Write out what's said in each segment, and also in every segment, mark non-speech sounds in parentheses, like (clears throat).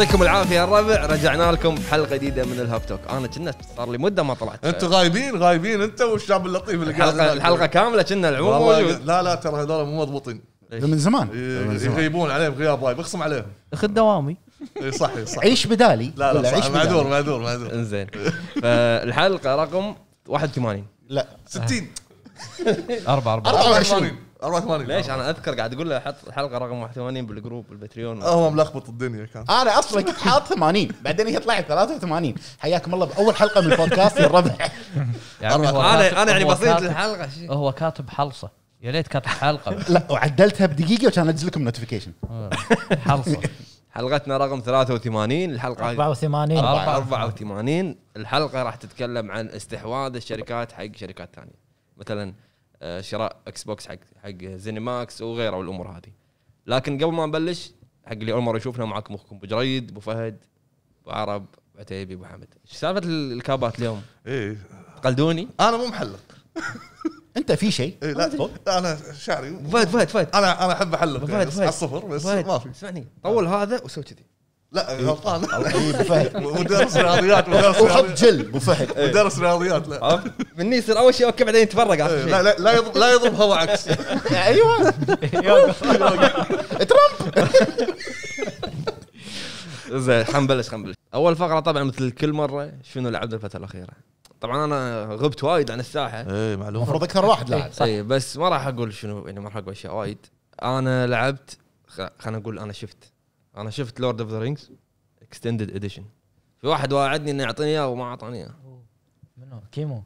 يعطيكم العافيه الربع رجعنا لكم بحلقه جديده من الهاب توك انا كنا صار لي مده ما طلعت انتم غايبين غايبين انت والشاب اللطيف اللي قاعد الحلقه, الحلقة كامله كنا العموم موجود لا لا ترى هذول مو مضبوطين من زمان يغيبون عليهم غياب وايد اخصم عليهم خذ دوامي اي صح صح عيش بدالي لا لا عيش معذور معذور معذور انزين فالحلقه رقم 81 لا 60 4 24 84 ليش انا اذكر قاعد اقول له حط الحلقه رقم 81 بالجروب البتريون أه، هو ملخبط الدنيا كان انا اصلا كنت حاط 80 بعدين هي طلعت 83 حياكم الله باول حلقه من بودكاست الربع انا انا يعني بسيط الحلقه هو كاتب حلصه يا ليت كاتب حلقه (laughs) لا وعدلتها بدقيقه وكان انزل لكم نوتيفيكيشن آه. حلصه (laughs) حلقتنا رقم 83 الحلقه 84 84 الحلقه راح تتكلم عن استحواذ الشركات حق شركات ثانيه مثلا آه، شراء اكس بوكس حق حق زيني ماكس وغيره والامور هذه لكن قبل ما نبلش حق اللي اول مره يشوفنا معاكم اخوكم ابو جريد ابو فهد ابو عرب ابو عتيبي ابو حمد ايش سالفه الكابات اليوم؟ ايه تقلدوني؟ انا مو محلق (laughs) انت في شيء إيه لا, لا انا شعري فهد فهد فهد انا انا احب احلق يعني، فهد على الصفر بس ما في اسمعني طول هذا وسوي كذي لا إيه؟ غلطان (laughs) إيه، ابو فهد مدرس رياضيات وحط جل ابو فهد مدرس إيه. رياضيات لا من يصير اول شيء اوكي بعدين يتفرق لا لا لا يضرب لا يضرب هواء عكس (laughs) ايوه (laughs) ترامب زين حنبلش حنبلش اول فقره طبعا مثل كل مره شنو لعبنا الفتره الاخيره طبعا انا غبت وايد عن الساحه اي معلومه المفروض اكثر واحد لعب صح اي بس ما راح اقول شنو يعني ما راح اقول اشياء وايد انا لعبت خلينا نقول انا شفت انا شفت لورد اوف ذا رينجز اكستندد اديشن في واحد واعدني انه يعطيني اياه وما اعطاني اياه منو كيمو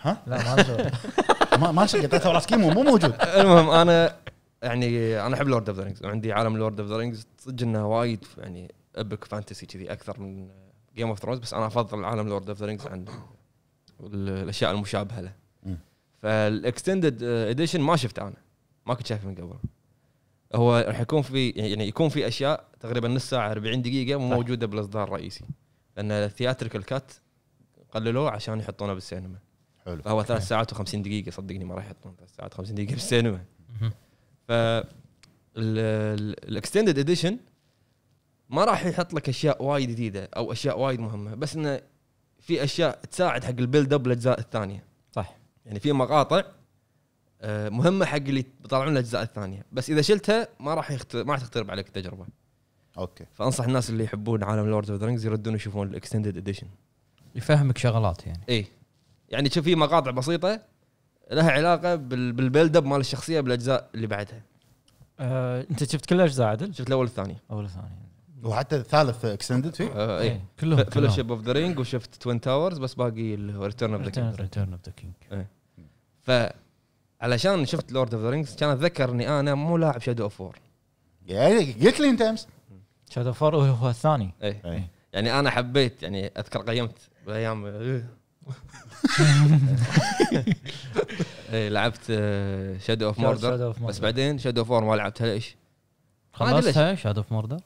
ها؟ لا ما (laughs) ما شفت قطعت راس كيمو مو موجود المهم انا يعني انا احب لورد اوف ذا رينجز وعندي عالم لورد اوف ذا رينجز صدق انه وايد يعني ابك فانتسي كذي اكثر من جيم اوف ثرونز بس انا افضل عالم لورد اوف ذا رينجز عن الاشياء المشابهه له فالاكستندد اديشن ما شفته انا ما كنت شايفه من قبل هو راح يكون في يعني يكون في اشياء تقريبا نص ساعه 40 دقيقه مو موجوده بالاصدار الرئيسي لان الثياتريكال كات قللوه عشان يحطونه بالسينما حلو فهو ثلاث ساعات و50 دقيقه صدقني ما راح يحطون ثلاث ساعات و50 دقيقه بالسينما ف الاكستندد اديشن ما راح يحط لك اشياء وايد جديده او اشياء وايد مهمه بس انه في اشياء تساعد حق البيلد اب الاجزاء الثانيه صح يعني في مقاطع آه، مهمه حق اللي بيطلعون الاجزاء الثانيه بس اذا شلتها ما راح يخت... ما راح تخترب عليك التجربه اوكي فانصح الناس اللي يحبون عالم لورد اوف ذا يردون يشوفون الاكستندد اديشن يفهمك شغلات يعني اي يعني تشوف في مقاطع بسيطه لها علاقه بال... بالبيلد اب مال الشخصيه بالاجزاء اللي بعدها أه، انت شفت كل الاجزاء عدل؟ شفت الاول والثاني اول والثاني وحتى الثالث اكستندد فيه؟ آه اي إيه، كلهم فيلوشيب اوف ذا رينج وشفت توين تاورز بس باقي ريتيرن اوف ذا كينج ريتيرن اوف ذا كينج ف علشان شفت لورد اوف ذا رينجز كان اتذكر اني انا مو لاعب شادو اوف وور قلت لي انت امس شادو اوف وور هو الثاني اي أيه. يعني انا حبيت يعني اذكر قيمت بايام اي (laughs) إيه، لعبت شادو اوف موردر بس بعدين شادو اوف ما لعبتها ليش؟ خلصتها شادو اوف موردر؟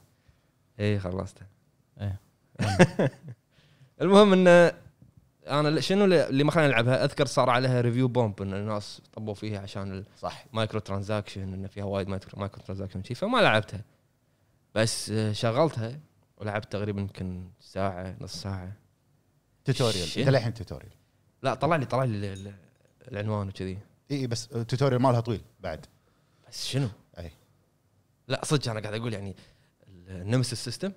اي خلصتها ايه (laughs) المهم انه انا شنو اللي ما خلاني العبها اذكر صار عليها ريفيو بومب ان الناس طبوا فيها عشان صح مايكرو ترانزاكشن ان فيها وايد مايكرو, مايكرو ترانزاكشن شي فما لعبتها بس آه، شغلتها ولعبت تقريبا يمكن ساعه نص ساعه توتوريال انت للحين توتوريال لا طلع لي طلع لي العنوان وكذي اي بس التوتوريال مالها طويل بعد بس شنو؟ اي لا صدق انا قاعد اقول يعني النمس السيستم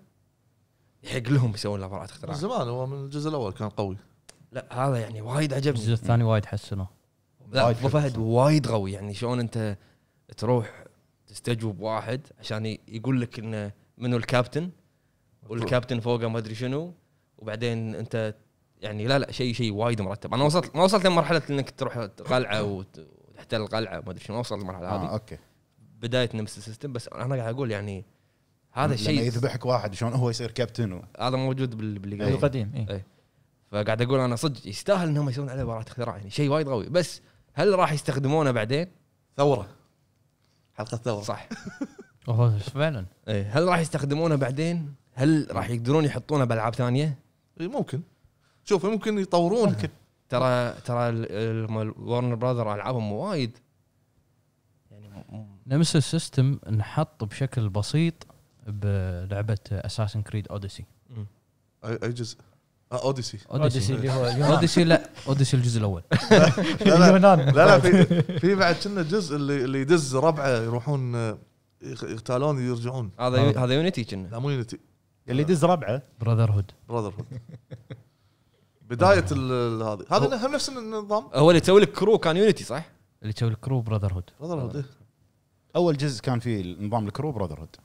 يحق لهم يسوون لابرات اختراع زمان هو من الجزء الاول كان قوي لا هذا يعني وايد عجبني الجزء الثاني وايد حسنه لا ابو فهد وايد قوي يعني شلون انت تروح تستجوب واحد عشان يقول لك انه منو الكابتن والكابتن فوقه ما ادري شنو وبعدين انت يعني لا لا شيء شيء وايد مرتب انا وصلت ما وصلت لمرحله انك تروح قلعه وتحتل قلعه ما ادري شنو وصلت للمرحله آه، هذه آه اوكي بدايه نمس السيستم بس انا قاعد اقول يعني هذا الشيء يذبحك واحد شلون هو يصير كابتن هذا موجود بالقديم قبل القديم اي فقاعد اقول انا صدق يستاهل انهم يسوون عليه براءه اختراع يعني شيء وايد قوي بس هل راح يستخدمونه بعدين؟ ثوره حلقه ثوره صح (laughs) اوه فعلا إيه هل راح يستخدمونه بعدين؟ هل راح يقدرون يحطونه بالعاب ثانيه؟ إيه، ممكن شوف ممكن يطورون ممكن. ترى ترى الورنر براذر العابهم وايد يعني نفس السيستم انحط بشكل بسيط بلعبه اساسن كريد اوديسي اي جزء اوديسي آه، اوديسي اللي هو (laughs) اوديسي لا اوديسي الجزء الاول (laughs) لا لا في في بعد كنا جزء اللي اللي يدز ربعه يروحون آه، يغتالون يرجعون هذا آه. هذا يونيتي كنا لا مو يونيتي اللي يدز ربعه براذر هود براذر هود بدايه هذه هذا هم نفس النظام هو اللي تسوي لك كرو كان يونيتي صح؟ اللي تسوي لك كرو براذر هود براذر هود اول جزء كان فيه نظام الكرو براذر هود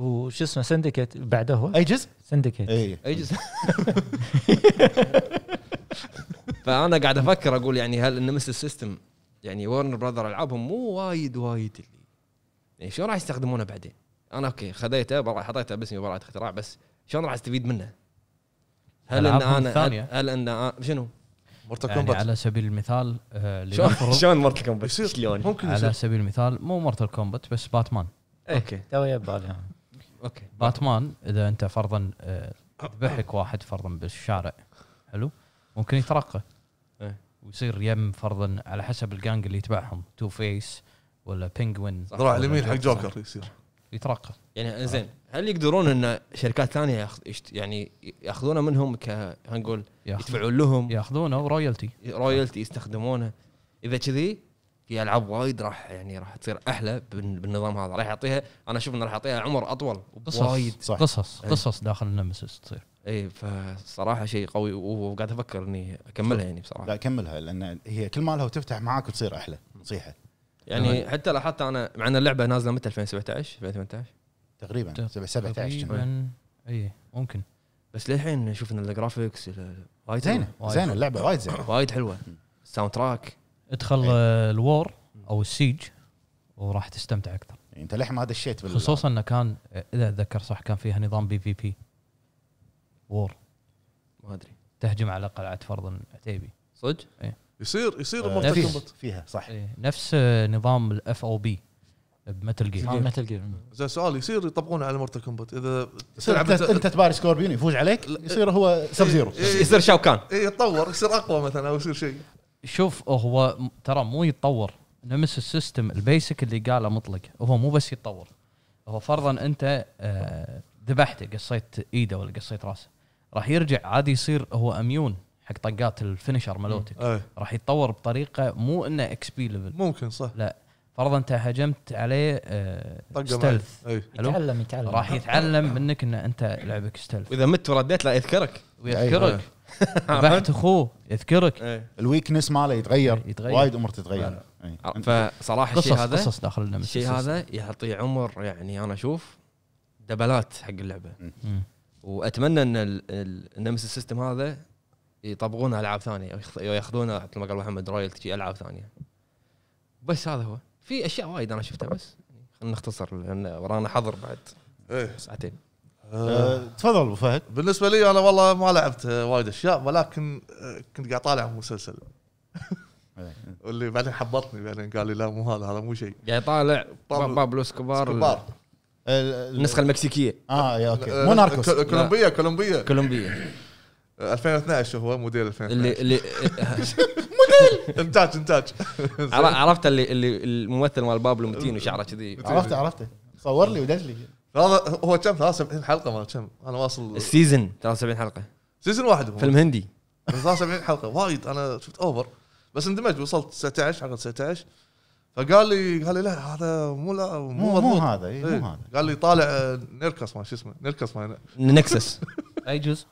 وش اسمه سندكيت بعده هو اي جزء؟ سندكيت إيه. اي جزء (laughs) فانا قاعد افكر اقول يعني هل ان مثل السيستم يعني ورنر براذر العابهم مو وايد وايد اللي يعني شلون راح يستخدمونه بعدين؟ انا اوكي خذيته حطيته باسمي براءة اختراع بس شلون راح استفيد منه؟ هل ان انا ثانية. هل ان شنو؟ شنو؟ مورتال يعني على سبيل المثال آه، شلون مورتال كومبات؟ شلون؟ ممكن على سبيل المثال مو مورتال كومبات بس باتمان اوكي تو يبالي اوكي باتمان اذا انت فرضا آه، ذبحك واحد فرضا بالشارع حلو ممكن يترقى إيه. ويصير يم فرضا على حسب الجانج اللي يتبعهم تو فيس ولا بينجوين ذراع اليمين حق جوكر يصير يترقى يعني زين هل يقدرون ان شركات ثانيه ياخذ يعني ياخذونه منهم ك نقول يدفعون لهم ياخذونه رويالتي رويالتي يستخدمونه اذا كذي في العاب وايد راح يعني راح تصير احلى بالنظام هذا راح يعطيها انا اشوف انه راح يعطيها عمر اطول وقصص وايد صح. قصص إيه. قصص داخل النمسيس تصير اي فصراحه شيء قوي وقاعد افكر اني اكملها يعني بصراحه لا كملها لان هي كل ما لها وتفتح معاك تصير احلى نصيحه يعني م. طيب. حتى لاحظت انا مع ان اللعبه نازله متى 2017 2018 تقريبا 17 اي ممكن بس للحين شفنا ان وايد زينه زينه اللعبه وايد زينه وايد حلوه الساوند تراك ادخل إيه. آه، الوور او السيج وراح تستمتع اكثر يعني انت لحم هذا الشيت بال... خصوصا انه كان اذا اتذكر صح كان فيها نظام بي في بي وور ما ادري تهجم على قلعه فرض عتيبي صدق؟ ايه يصير يصير آه نفس فيها صح إيه نفس آه، نظام الاف او بي بمتل جير متل جير زين سؤال يصير يطبقون على مورتال كومبات اذا تلعب انت, انت تباري سكوربيون يفوز عليك يصير هو سب إيه، زيرو إيه، يصير شاوكان إيه، يتطور يصير اقوى مثلا او يصير شيء شوف هو ترى مو يتطور نمس السيستم البيسك اللي قاله مطلق هو مو بس يتطور هو فرضا انت آه، ذبحته قصيت ايده ولا قصيت راسه راح يرجع عادي يصير هو اميون حق طقات الفينشر مالوتك راح يتطور بطريقه مو انه اكس بي ليفل ممكن صح لا فرضا انت هجمت عليه آه ستيلث يتعلم يتعلم راح يتعلم منك ان انت لعبك ستيلث واذا مت ورديت لا يذكرك ويذكرك أيه. ذبحت (laughs) اخوه يذكرك إيه. الويكنس ماله يتغير يتغير. وايد امور تتغير إيه. فصراحه الشيء قصص هذا قصص داخل الشيء هذا يعطي عمر يعني انا اشوف دبلات حق اللعبه واتمنى ان النمس السيستم هذا يطبقونه العاب ثانيه ياخذونه مثل ما قال محمد رويال تجي العاب ثانيه بس هذا هو في اشياء وايد انا شفتها بس يعني خلينا نختصر لان ورانا حظر بعد إيه. ساعتين آه، تفضل ابو فهد بالنسبه لي انا والله ما لعبت وايد اشياء ولكن آه، كنت قاعد طالع مسلسل (laughs) واللي بعدين حبطني بعدين قال لي لا مو هذا هذا مو شيء قاعد طالع بابلو اسكوبار النسخه المكسيكيه اه يا اوكي مو ناركوس كولومبيا كولومبيا كولومبيا آه، 2012 هو موديل 2012 اللي اللي (laughs) موديل انتاج انتاج عرفت اللي اللي الممثل مال بابلو متين وشعره كذي عرفته عرفته صور لي ودز لي هو كم 73 حلقه ما كم انا واصل السيزون 73 حلقه سيزون واحد هو فيلم هندي 73 حلقه وايد انا شفت اوفر بس اندمجت وصلت 19 حلقه 19 فقال لي قال لي لا هذا مو لا مو مو, مو هذا مو هذا قال لي طالع نيركس ما شو اسمه نيركس ما نكسس اي جزء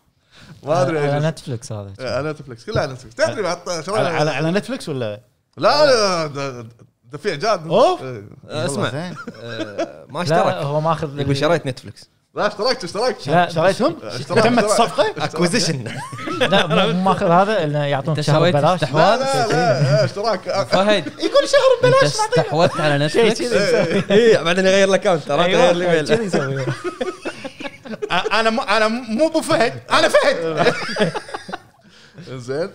ما ادري على نتفلكس هذا على نتفلكس كلها على نتفلكس تدري على على نتفلكس ولا لا دفيع جاد اوف إيه. إيه، آه، اسمع آه، ما اشترك هو ماخذ يقول شريت نتفلكس لا اشتركت اشتركت لا شريتهم تمت الصفقه اكوزيشن لا مو ماخذ هذا انه يعطون شهر ببلاش لا لا إيه، اشتراك فهد يقول شهر ببلاش استحوذت على نتفلكس (laughs) اي بعدين يغير الاكونت ترى أيوة، يغير الايميل انا انا مو ابو فهد انا فهد (laughs) زين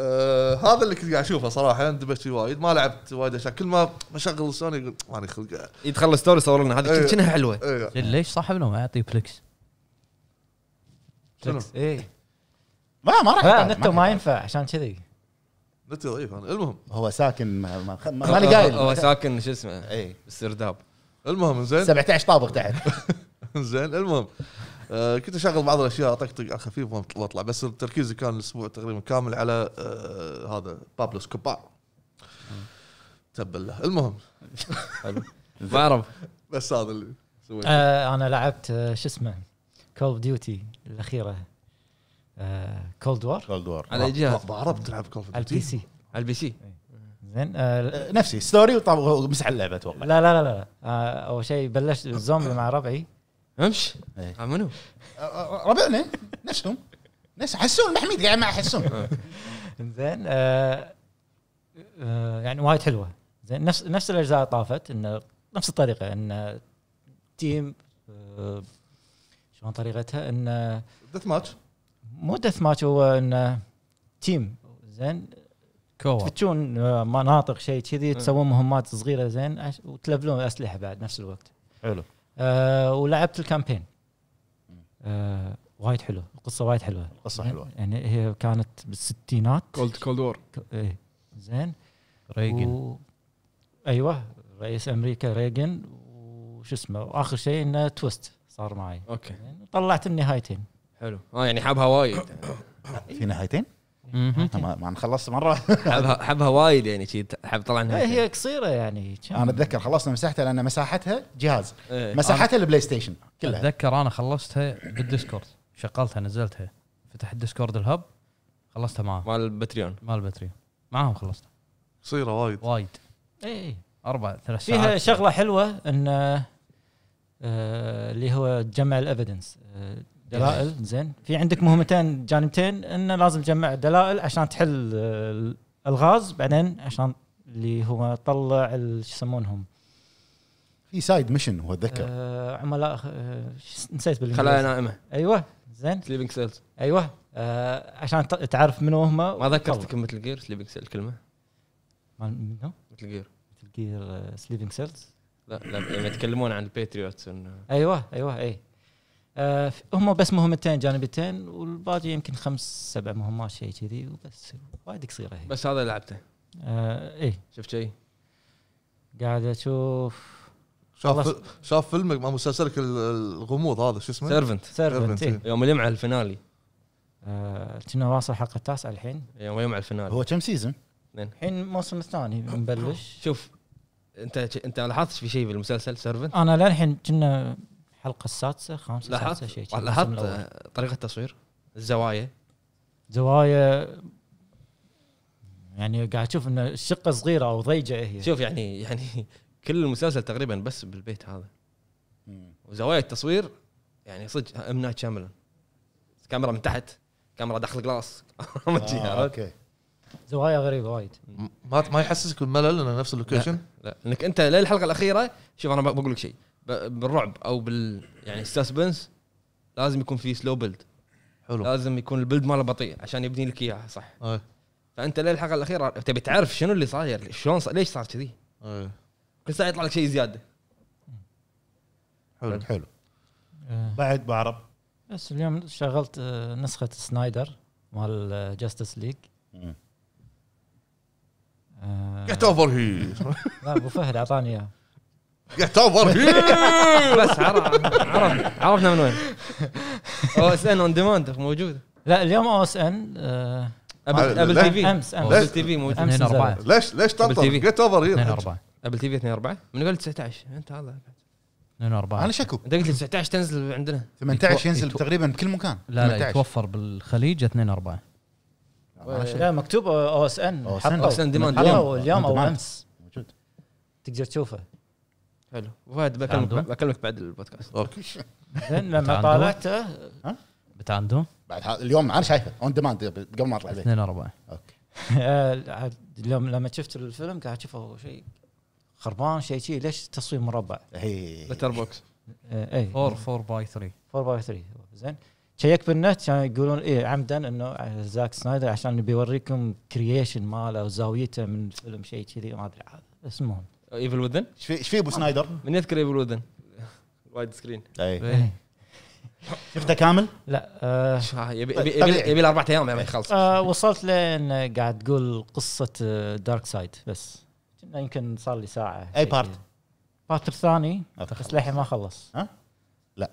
آه هذا اللي كنت قاعد اشوفه صراحه اندمجت فيه وايد ما لعبت وايد اشياء كل ما بشغل سوني يقول ماني خلق يدخل ستوري صور لنا هذه إيه. كنها حلوه إيه. ليش صاحبنا ما يعطيه فليكس؟ فليكس اي ما ما راح نتو ما ينفع عشان كذي نت ضعيف انا المهم هو ساكن ما ماني قايل هو ساكن شو اسمه اي السرداب المهم زين 17 طابق تحت (laughs) زين المهم آه، كنت اشغل بعض الاشياء اطقطق خفيف واطلع بس تركيزي كان الاسبوع تقريبا كامل على آه هذا بابلو سكوبار تبا له المهم بعرف (laughs) بس هذا اللي سويته آه انا لعبت آه، شو اسمه كول اوف ديوتي الاخيره كولد وار كولد وار على آه. جهاز بعرف تلعب كول اوف ديوتي على البي سي على البي سي إيه. زين آه، نفسي ستوري ومسح اللعبه اتوقع لا لا لا لا آه، اول شيء بلشت الزومبي مع ربعي امش إيه. منو؟ ربعنا نفسهم نفس حسون محميد قاعد مع حسون آه. زين آه، آه، يعني وايد حلوه زين نفس نفس الاجزاء طافت انه نفس الطريقه انه تيم شلون طريقتها انه دث ماتش مو دث ماتش هو انه تيم زين كوب تفتشون مناطق شيء كذي إيه. تسوون مهمات صغيره زين وتلفلون اسلحه بعد نفس الوقت حلو آه ولعبت الكامبين آه وايد حلو القصه وايد حلوه القصه يعني حلوه يعني هي كانت بالستينات كولد كولد وور ايه زين ريجن و... ايوه رئيس امريكا ريجن وش اسمه واخر شيء انه تويست صار معي اوكي طلعت النهايتين حلو اه يعني حابها وايد (coughs) في نهايتين؟ ما خلصت مره (laughs) حبها حبها وايد يعني شي حب طلع إيه، هي قصيره يعني انا اتذكر خلصنا مساحتها لان مساحتها جهاز إيه. مساحتها البلاي ستيشن كلها اتذكر انا خلصتها بالديسكورد شغلتها نزلتها فتحت ديسكورد الهب خلصتها معاه مال البتريون مال البتريون معاهم خلصتها قصيره وايد وايد اي اربع ثلاث ساعات فيها شغله حلوه ان آه، آه، اللي هو جمع الايفيدنس دلائل زين في عندك مهمتين جانبتين انه لازم تجمع دلائل عشان تحل الغاز بعدين عشان اللي هو طلع شو يسمونهم في سايد ميشن هو اتذكر آه عملاء آه نسيت بالانجليزي خلايا نائمه ايوه زين سليبنج سيلز ايوه آه عشان تعرف منو هم ما ذكرتك مثل جير سليبنج سيل كلمه منو؟ مثل جير مثل جير سليبنج سيلز لا لما يتكلمون عن الباتريوتس انه ايوه ايوه اي آه، هم بس مهمتين جانبتين والباقي يمكن خمس سبع مهمات شيء كذي وبس وايد قصيره هي بس هذا لعبته آه اي شفت شيء قاعد اشوف شاف شاف فيلمك مع مسلسلك الغموض هذا شو اسمه؟ سيرفنت سيرفنت إيه؟ يوم الجمعه الفينالي آه، كنا آه، واصل حق التاسعه الحين يوم الجمعه الفينالي هو كم سيزون؟ الحين الموسم الثاني مبلش شوف انت انت لاحظت في شيء بالمسلسل سيرفنت؟ انا للحين كنا الحلقه السادسه خامسه لاحظت شيء لاحظت طريقه التصوير الزوايا زوايا يعني قاعد اشوف ان الشقه صغيره او ضيجه هي شوف يعني يعني كل المسلسل تقريبا بس بالبيت هذا وزوايا التصوير يعني صدق امنا شاملا كاميرا من تحت كاميرا داخل جلاس (laughs) آه اوكي زوايا غريبه وايد ما ما يحسسك بالملل انه نفس اللوكيشن لا. لا انك انت للحلقه الاخيره شوف انا بقول لك شيء بالرعب او بال يعني السسبنس لازم يكون في سلو بيلد حلو لازم يكون البيلد ماله بطيء عشان يبني لك اياها صح أي. فانت للحلقه الاخيره تبي تعرف شنو اللي صاير شلون صار ليش صار كذي كل ساعه يطلع لك شيء زياده حلو حلو أه. بعد بعرب بس اليوم شغلت آه، نسخه سنايدر مال جاستس ليج جيت اوفر هي لا ابو فهد اعطاني اياها يعتبر (laughs) (laughs) بس عرف عرف عرفنا من وين او اس ان اون ديماند موجود لا اليوم او اس ان ابل تي في امس ابل تي في موجود امس 4 ليش ليش تنطر جيت اوفر 2 4 ابل تي في 2 4 من قال 19 انت هذا 2 4 انا شكو انت قلت 19 تنزل عندنا 18 ينزل تقريبا بكل مكان لا لا يتوفر بالخليج 2 4 لا مكتوب او اس ان او اس ان ديماند اليوم او امس موجود تقدر تشوفه حلو فهد بكلمك بكلمك بعد البودكاست اوكي (laughs) زين لما طالعته ها طالعته بتعندو بعد اليوم انا شايفه اون ديماند قبل ما اطلع عليه اثنين اربعه اوكي (laughs) اليوم عاد لما لما شفت الفيلم قاعد اشوفه شيء خربان شيء شيء ليش تصوير مربع؟ اي بتر بوكس اي 4 4 باي 3 4 باي 3 زين شيك بالنت كانوا يقولون اي عمدا انه زاك سنايدر عشان بيوريكم كرييشن ماله وزاويته من الفيلم شيء كذي ما ادري عاد اسمهم ايفل وذن ايش في ايش في ابو سنايدر؟ من يذكر ايفل وذن وايد سكرين اي إيه. (laughs) شفته كامل؟ لا آه، آه، يبي يبي, يبي, اربع ايام يعني خلص آه، وصلت لين قاعد تقول قصه دارك سايد بس يمكن صار لي ساعه اي بارت؟ بارت الثاني بس للحين ما خلص ها؟ لا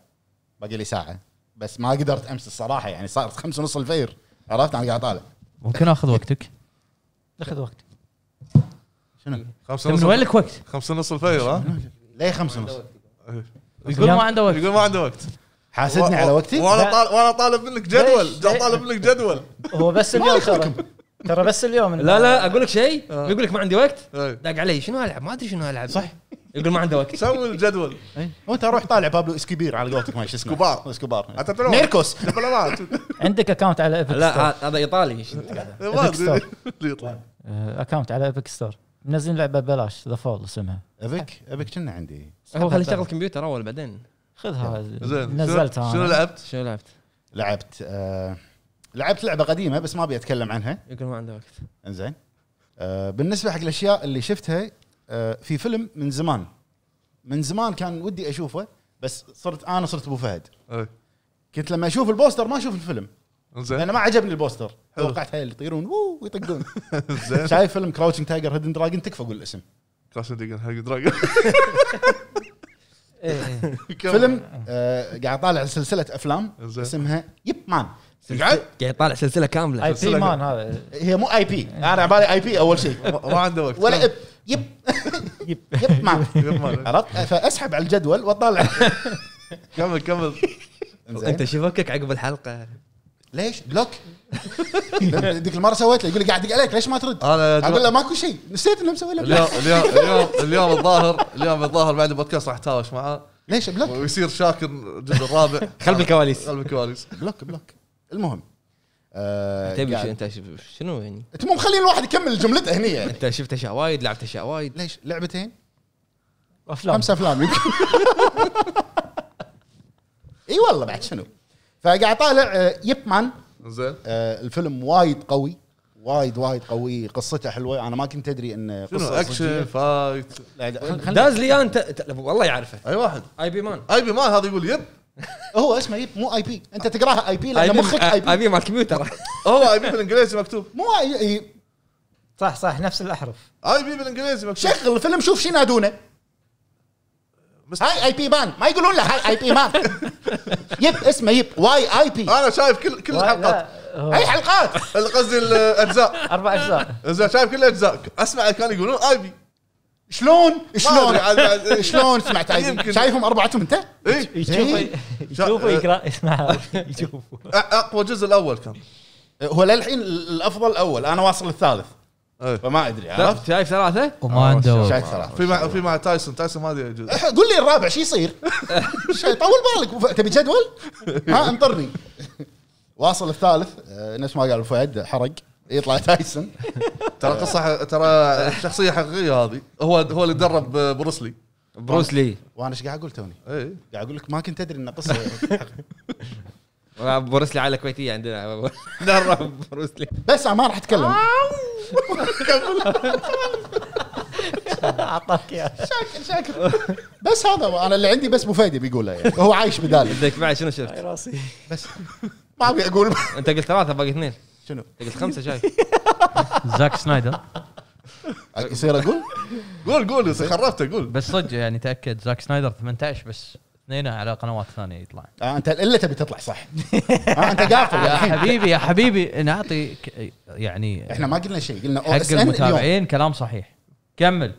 باقي لي ساعه بس ما قدرت امس الصراحه يعني صارت خمسة ونص الفير عرفت انا قاعد طالع ممكن اخذ وقتك اخذ وقتك شنو؟ خمسة ونص من وين لك وقت؟ خمسة ونص الفجر ها؟ ليه خمسة ونص؟ يقول ما عنده وقت يقول ما عنده وقت حاسدني على وقتي؟ وانا طالب وانا طالب منك جدول طالب منك جدول هو بس اليوم ترى ترى بس اليوم لا لا اقول لك شيء آه. يقول لك ما عندي وقت إيه. داق علي شنو العب ما ادري شنو العب صح يقول ما عنده وقت سوي الجدول إيه. وانت روح طالع بابلو اسكبير على قولتك ما شو اسمه كبار اسكوبار ميركوس عندك اكونت على ايبك لا هذا ايطالي (laughs) اكونت إيه، uh, على ايبك ستور منزلين لعبه ببلاش ذا فول اسمها ابيك ابيك كنا عندي هو خلي اشتغل الكمبيوتر اول بعدين خذها زين نزلتها شنو لعبت؟ شنو لعبت؟ لعبت شنو لعبت لعبت لعبت لعبه قديمه بس ما ابي اتكلم عنها يقول ما عنده وقت انزين آه، بالنسبه حق الاشياء اللي شفتها آه، في فيلم من زمان من زمان كان ودي اشوفه بس صرت انا صرت ابو فهد كنت لما اشوف البوستر ما اشوف الفيلم زين انا ما عجبني البوستر توقعت هاي اللي يطيرون ويطقون (laughs) زين شايف فيلم كراوتشنج تايجر هيدن دراجون تكفى اقول الاسم كراوتشنج تايجر هيدن دراجون فيلم آه، قاعد طالع سلسله افلام اسمها يب مان قاعد قاعد طالع سلسله كامله اي بي مان هذا هي مو اي بي انا على بالي اي بي اول شيء (laughs) ما عنده وقت ولا يب يب يب مان عرفت فاسحب على الجدول واطالع كمل كمل (laughs) انت شو فكك عقب الحلقه ليش بلوك (laughs) ديك المره سويت له يقول لي قاعد ادق عليك ليش ما ترد؟ انا اقول له ماكو شيء نسيت انه مسوي له اليوم اليوم اليوم اليوم الظاهر اليوم الظاهر بعد البودكاست راح اتهاوش معاه ليش بلوك؟ ويصير شاكر الجزء الرابع (laughs) خلف الكواليس خلف الكواليس بلوك بلوك المهم تبي أه انت يعني شنو يعني؟ انت مو مخلي الواحد يكمل جملته هني يعني. انت شفت اشياء وايد لعبت اشياء وايد ليش؟ لعبتين؟ افلام خمس افلام يمكن (laughs) اي والله بعد شنو؟ فقاعد طالع آه، يبمان زين آه، الفيلم وايد قوي وايد وايد قوي قصته حلوه انا ما كنت ادري ان شنو قصه اكشن فايت داز لي انت والله يعرفه اي واحد اي بي مان اي بي مان هذا يقول يب (laughs) هو اسمه يب مو اي بي انت تقراها اي بي لان مخك اي بي اي بي مال كمبيوتر (laughs) هو اي بي بالانجليزي مكتوب مو اي صح صح نفس الاحرف اي بي بالانجليزي مكتوب شغل الفيلم شوف شنو ينادونه هاي اي بي مان ما يقولون له هاي اي بي مان (laughs) يب اسمه يب واي اي بي انا شايف كل كل الحلقات اي حلقات قصدي الاجزاء اربع اجزاء زين شايف كل الاجزاء اسمع كانوا يقولون اي بي شلون شلون (laughs) شلون سمعت اي شايفهم اربعتهم انت؟ اي يقرا يسمع (laughs) يشوف اقوى جزء الاول كان هو للحين الافضل الاول انا واصل الثالث إيه. فما ادري عرفت شايف ثلاثه؟ كوماندو شايف ثلاثه في مع في مع تايسون تايسون ما ادري قول لي الرابع شو يصير؟ (laughs) طول بالك تبي جدول؟ ها انطرني واصل الثالث آه، نفس ما قال فهد حرق يطلع تايسون ترى قصه ترى شخصيه حقيقيه هذه هو هو اللي درب بروسلي بروسلي وانا ايش قاعد اقول توني؟ إيه. قاعد اقول لك ما كنت ادري ان قصه (laughs) بروسلي عائله كويتيه عندنا درب (laughs) بروسلي بس ما راح اتكلم آه. (laughs) اعطاك اياه شاكر شاكر بس هذا انا اللي عندي بس بوفيدي بيقولها يعني هو عايش بدالي بدك معي شنو شفت؟ راسي بس ما ابي اقول انت قلت ثلاثه باقي اثنين شنو؟ قلت خمسه شايف (laughs) زاك سنايدر يصير اقول؟ قول قول خربته قول بس صدق يعني تاكد زاك سنايدر 18 بس اثنين على قنوات ثانيه يطلع آه انت الا تبي تطلع صح (laughs) آه انت (laughs) قافل يا حبيبي يا حبيبي نعطي يعني احنا ما قلنا شيء قلنا حق المتابعين كلام صحيح كمل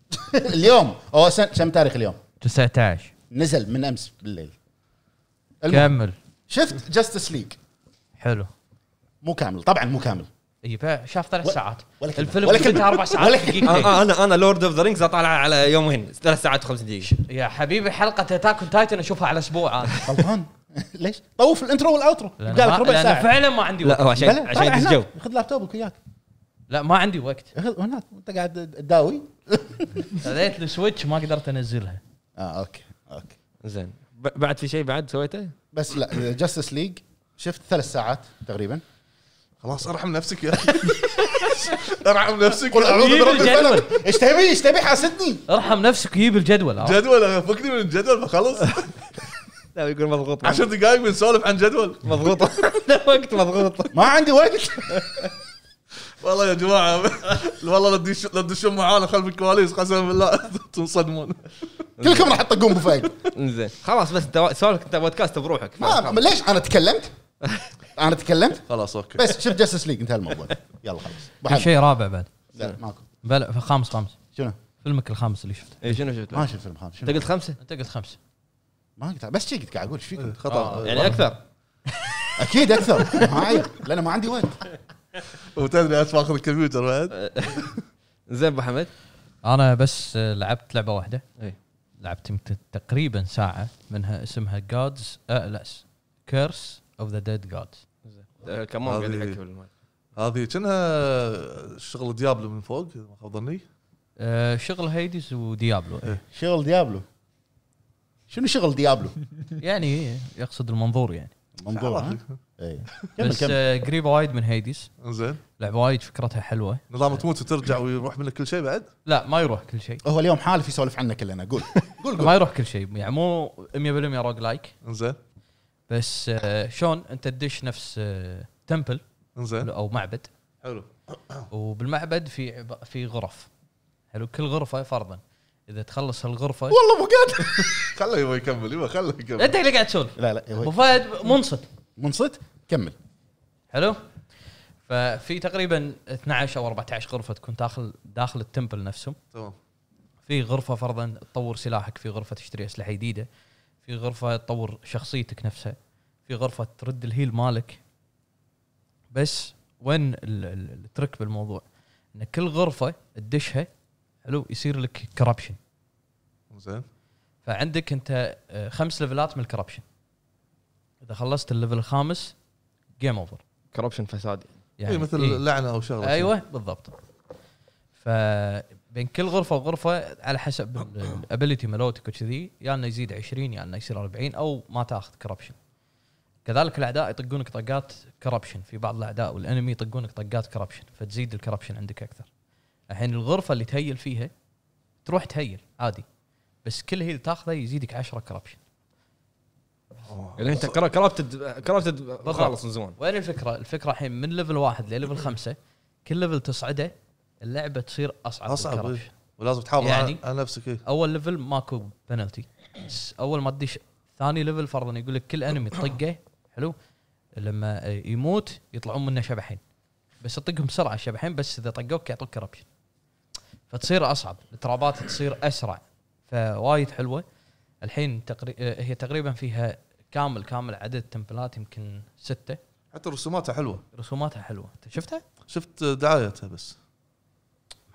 (laughs) اليوم او كم تاريخ اليوم؟ 19 نزل من امس بالليل كمل شفت جاستس ليج حلو مو كامل طبعا مو كامل اي فشاف ثلاث ساعات الفيلم ولا كلمه اربع ساعات دقيقتين آه، آه، انا انا لورد اوف ذا رينجز اطالع على يومين ثلاث ساعات وخمس دقائق يا حبيبي حلقه اتاك تايتن اشوفها على اسبوع انا غلطان (laughs) ليش؟ طوف الانترو والاوترو قالك ربع ساعه فعلا ما عندي وقت لا عشان عشان الجو خذ لابتوبك وياك لا ما عندي وقت (laughs) هناك انت قاعد تداوي خذيت السويتش ما قدرت انزلها اه اوكي اوكي زين بعد في شيء بعد سويته؟ بس لا جاستس ليج شفت ثلاث ساعات تقريبا خلاص ارحم نفسك يا اخي (laughs) ارحم نفسك قول اعوذ برب الفلك ايش تبي ايش تبي حاسدني ارحم نفسك وجيب الجدول آه. جدول فكني من الجدول فخلص (laughs) لا يقول مضغوط عشر دقائق بنسولف عن جدول مضغوط (laughs) وقت مضغوط ما عندي وقت والله يا جماعه والله لا تدشون معانا خلف الكواليس قسما بالله تنصدمون كلكم راح تطقون بفايد زين خلاص بس سؤالك انت بودكاست بروحك ما ليش انا تكلمت (laughs) انا تكلمت خلاص اوكي بس شوف جاستس ليج انتهى الموضوع يلا خلاص في شيء رابع بعد لا ماكو بلا خامس خامس شنو؟ فيلمك الخامس اللي شفته اي شنو شفته؟ ما شفت فيلم خامس انت قلت خمسه؟ انت قلت خمسه ما قلت بس شيء قاعد اقول ايش فيكم؟ آه، خطا آه، يعني اكثر (laughs) اكيد اكثر ما عيب لان ما عندي وقت (laughs) وتدري اسف اخذ الكمبيوتر بعد زين ابو حمد انا بس لعبت لعبه واحده اي لعبت تقريبا ساعه منها اسمها جادز آه، لا كيرس اوف ذا ديد جادز كمان قاعد يحكي بالمايك هذه كانها شغل ديابلو من فوق ما خاب ظني آه، شغل هيديس وديابلو إيه. شغل ديابلو شنو شغل ديابلو؟ يعني يقصد المنظور يعني منظور اي (laughs) بس آه، قريب وايد من هيديس زين لعبه وايد فكرتها حلوه نظام تموت وترجع ويروح منك كل شيء بعد لا ما يروح كل شيء هو اليوم حالف يسولف عنه كلنا قول قول (laughs) قول ما يروح كل شيء يعني مو 100% روج لايك زين بس آه، شلون انت تدش نفس تمبل آه، انزين او معبد حلو وبالمعبد في في غرف حلو كل غرفه فرضا اذا تخلص الغرفه (laughs) والله ابو قاد خله يبغى يكمل يبغى خله يكمل انت اللي قاعد تسولف لا لا ابو فهد منصت منصت كمل حلو ففي تقريبا 12 او 14 غرفه تكون داخل داخل التمبل نفسهم تمام في غرفه فرضا تطور سلاحك في غرفه تشتري اسلحه جديده في غرفه تطور شخصيتك نفسها في غرفه ترد الهيل مالك بس وين الترك بالموضوع ان كل غرفه تدشها حلو يصير لك كربشن زين فعندك انت آه، خمس ليفلات من الكربشن اذا خلصت الليفل الخامس جيم اوفر كربشن فساد يعني إيه، مثل إيه؟ لعنه او شغله ايوه بالضبط ف بين كل غرفه وغرفه على حسب الابيلتي مالوتك وكذي يا يعني انه يزيد 20 يا يعني انه يصير 40 او ما تاخذ كربشن كذلك الاعداء يطقونك طقات كربشن في بعض الاعداء والانمي يطقونك طقات كربشن فتزيد الكربشن عندك اكثر الحين الغرفه اللي تهيل فيها تروح تهيل عادي بس كل هيل تاخذه يزيدك 10 كربشن يعني انت كرابتد كرابتد خالص من زمان وين الفكره؟ الفكره الحين من ليفل واحد لليفل خمسه كل ليفل تصعده اللعبه تصير اصعب اصعب إيه. ولازم تحافظ يعني على نفسك إيه. اول ليفل ماكو بنالتي بس اول ما تدش ثاني ليفل فرضا يقول لك كل انمي طقه حلو لما يموت يطلعون منه شبحين بس تطقهم بسرعه الشبحين بس اذا طقوك يعطوك كربشن فتصير اصعب الترابات تصير اسرع فوايد حلوه الحين تقري... هي تقريبا فيها كامل كامل عدد تمبلات يمكن سته حتى رسوماتها حلوه رسوماتها حلوه انت شفتها؟ شفت دعايتها بس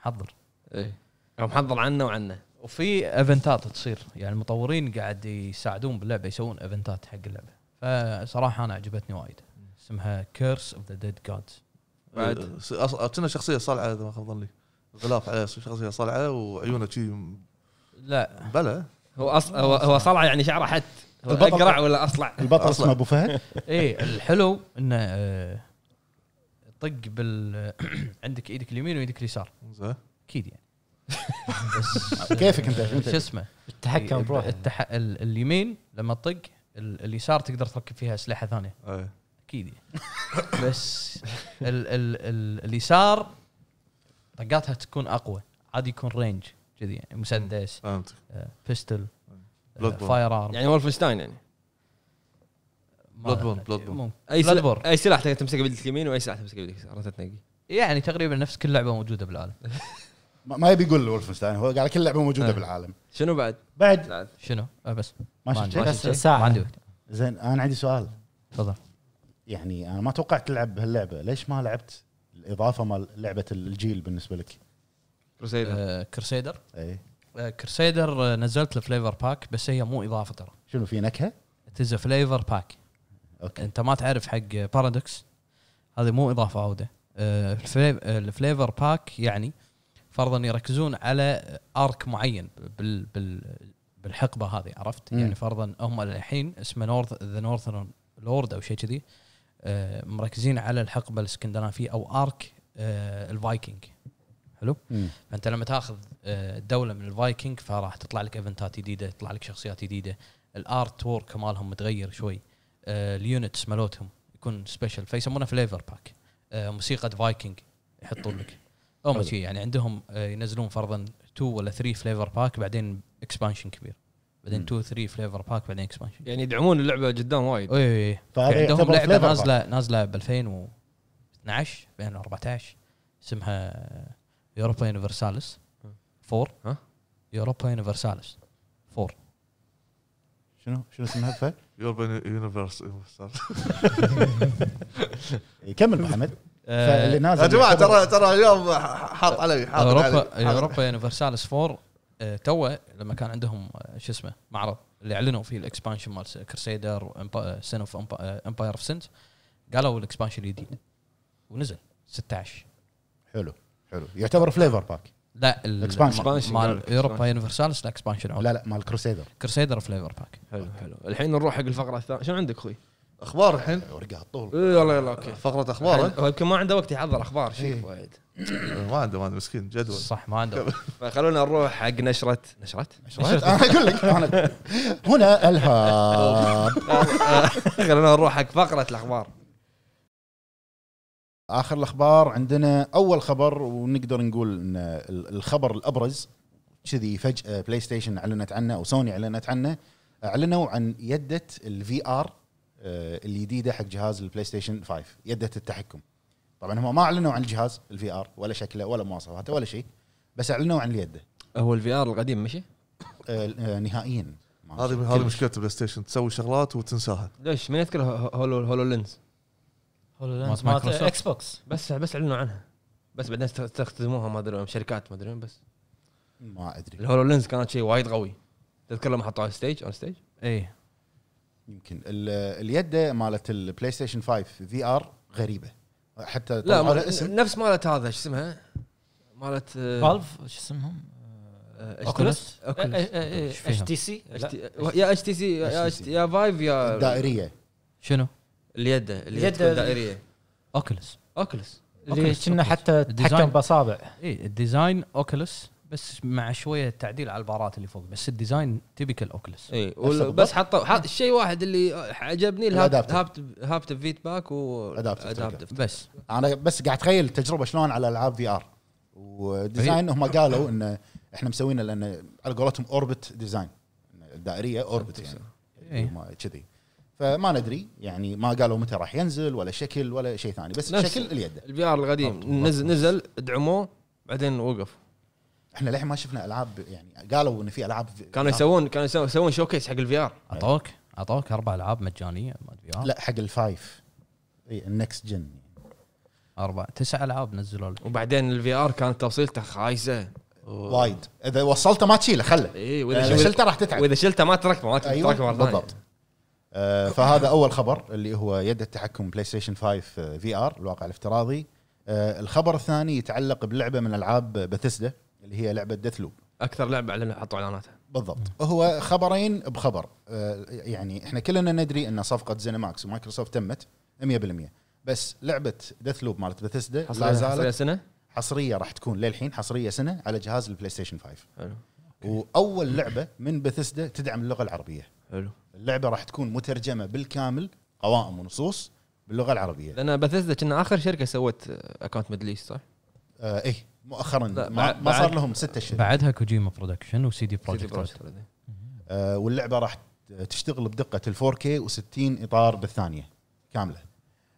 محضر ايه هو محضر عنا وعنا وفي ايفنتات تصير يعني المطورين قاعد يساعدون باللعبه يسوون ايفنتات حق اللعبه فصراحه انا عجبتني وايد اسمها كيرس اوف ذا ديد جادز بعد كنا شخصيه صلعه اذا ما خاب ظني غلاف على شخصيه صلعه وعيونه شي لا بلى هو أص... هو, صلعه يعني شعره حت هو اقرع ولا اصلع البطل اسمه ابو فهد اي الحلو انه آه، طق بال (clears throat) عندك ايدك اليمين وايدك اليسار زين اكيد يعني (laughs) بس (laughs) كيفك انت شو اسمه التحكم بروح التح... ال... اليمين لما تطق ال... اليسار تقدر تركب فيها اسلحه ثانيه اكيد يعني بس ال... ال... ال... اليسار طقاتها تكون اقوى عادي يكون رينج كذي يعني مسدس فهمت بيستل فاير ارم يعني ولفنشتاين يعني بلود بون بلود بون اي سلاح اي سلاح تمسكه بيدك اليمين واي سلاح تمسكه بيدك اليسار يعني تقريبا نفس كل لعبه موجوده بالعالم (laughs) ما يبي يقول ولفنشتاين هو قال كل لعبه موجوده آه. بالعالم شنو بعد؟ بعد بعد شنو؟ آه بس ما شفت عندي. بس ساعه ما عندي وقت زين انا عندي سؤال تفضل يعني انا ما توقعت تلعب بهاللعبه ليش ما لعبت الاضافه مال لعبه الجيل بالنسبه لك؟ كرسيدر آه كرسيدر اي آه كرسيدر آه، نزلت الفليفر باك بس هي مو اضافه ترى شنو في نكهه؟ تز فليفر باك أوكي. انت ما تعرف حق بارادوكس هذه مو اضافه عوده آه، آه، الفليفر باك يعني فرضا يركزون على ارك معين بال بال بالحقبه هذه عرفت؟ م. يعني فرضا هم الحين اسمه نورث ذا نورثرن لورد او شيء كذي آه، مركزين على الحقبه الاسكندنافيه او ارك الفايكنج حلو؟ م. فانت لما تاخذ دوله من الفايكنج فراح تطلع لك ايفنتات جديده، تطلع لك شخصيات جديده، الارت وورك مالهم متغير شوي. آه، اليونتس مالتهم يكون سبيشل فيسمونه فليفر باك آه، موسيقى فايكنج يحطون لك او شيء يعني عندهم آه، ينزلون فرضا 2 ولا 3 فليفر باك بعدين اكسبانشن كبير بعدين 2 3 فليفر باك بعدين اكسبانشن يعني يدعمون اللعبه قدام وايد اي اي إيه. طيب، يعني عندهم لعبه نازله نازله ب 2012 2014 اسمها يوروبا يونيفرسالس 4 ها يوروبا يونيفرسالس 4 شنو شنو اسمها فا؟ يوربن يونيفرس كمل محمد آه، فاللي نازل يا جماعه ترى ترى اليوم حاط علي حاط اوروبا اوروبا يونيفرسالس 4 تو لما كان عندهم آه، شو اسمه معرض اللي اعلنوا فيه الاكسبانشن مال كرسيدر سن اوف امباير اوف سنت قالوا الاكسبانشن الجديد ونزل 16 حلو حلو يعتبر فليفر باك لا الاكسبانشن مال اوروبا يونيفرسالس لا اكسبانشن لا لا مال كروسيدر كروسيدر فليفر باك حلو حلو الحين نروح حق الفقره الثانيه شنو عندك اخوي؟ اخبار الحين إيه، ورقه على طول اي يلا يلا اوكي فقره اخبار يمكن ما عنده وقت يحضر اخبار شيء إيه. وايد (coughs) ما عنده ما عنده مسكين جدول صح ما عنده (laughs) فخلونا نروح حق نشرة نشرة؟ نشرة آه، انا اقول لك هنا الهاب (laughs) خلونا نروح حق فقرة الاخبار اخر الاخبار عندنا اول خبر ونقدر نقول ان الخبر الابرز كذي فجاه بلاي ستيشن اعلنت عنه او سوني اعلنت عنه اعلنوا عن يده الفي ار آه، الجديده حق جهاز البلاي ستيشن 5 يده التحكم طبعا هم ما اعلنوا عن الجهاز الفي ار ولا شكله ولا مواصفاته ولا شيء بس اعلنوا عن اليد هو الفي ار القديم مشي؟ آه، آه، نهائيا هذه هذه مشكله البلاي ستيشن تسوي شغلات وتنساها ليش؟ من يذكر هولو هولو لينز؟ مالت مايكروسوفت اكس بوكس بس بس اعلنوا عنها بس بعدين استخدموها ما ادري شركات ما ادري وين بس ما ادري الهولو لينز كانت شيء وايد قوي تذكر لما حطوها ستيج اون ستيج اي يمكن اليد مالت البلاي ستيشن 5 في ار غريبه حتى لا ما اسم نفس مالت هذا شو اسمها مالت فالف آه، شو اسمهم اوكلس اتش تي سي يا اتش تي سي يا فايف يا دائريه شنو اليد اللي اليد الدائريه اوكلس اوكلس اللي كنا حتى تحكم باصابع اي الديزاين اوكلس بس مع شويه تعديل على البارات اللي فوق بس الديزاين تيبيكال اوكلس اي بس حطوا حط الشيء واحد اللي عجبني الهابت هابت هابت فيت باك و بس انا بس قاعد اتخيل التجربه شلون على العاب في ار وديزاين هم قالوا انه احنا مسوينه لان على قولتهم اوربت ديزاين الدائريه اوربت يعني إيه. كذي فما ندري يعني ما قالوا متى راح ينزل ولا شكل ولا شيء ثاني بس شكل اليد البي ار القديم نزل نزل ادعموه بعدين وقف احنا للحين ما شفنا العاب يعني قالوا ان في العاب كانوا يسوون كانوا يسوون شوكيس حق الفي ار اعطوك اعطوك اربع العاب مجانيه مال في ار لا حق الفايف اي النكست جن اربع تسع العاب نزلوا لك وبعدين الفي ار كانت توصيلته خايسه وايد اذا وصلته ما تشيله خله اي واذا شلته راح تتعب واذا شلته ما تركبه ما تركبه أيوة بالضبط آه، فهذا اول خبر اللي هو يد التحكم بلاي ستيشن 5 في ار الواقع الافتراضي آه، الخبر الثاني يتعلق بلعبه من العاب بثسدا اللي هي لعبه ديث لوب اكثر لعبه اعلنوا حطوا اعلاناتها بالضبط هو خبرين بخبر آه، يعني احنا كلنا ندري ان صفقه زينماكس ومايكروسوفت تمت 100% بس لعبه ديث لوب مالت بثسدا لا زالت حصريه سنه حصريه راح تكون للحين حصريه سنه على جهاز البلاي ستيشن 5 حلو واول لعبه من بثسدا تدعم اللغه العربيه حلو اللعبه راح تكون مترجمه بالكامل قوائم ونصوص باللغه العربيه لان بثزدا كنا اخر شركه سوت اكونت ميدل صح؟ آه ايه مؤخرا ما, ما صار لهم ستة اشهر بعدها كوجيما برودكشن وسي دي بروجكت آه واللعبه راح تشتغل بدقه ال 4K و60 اطار بالثانيه كامله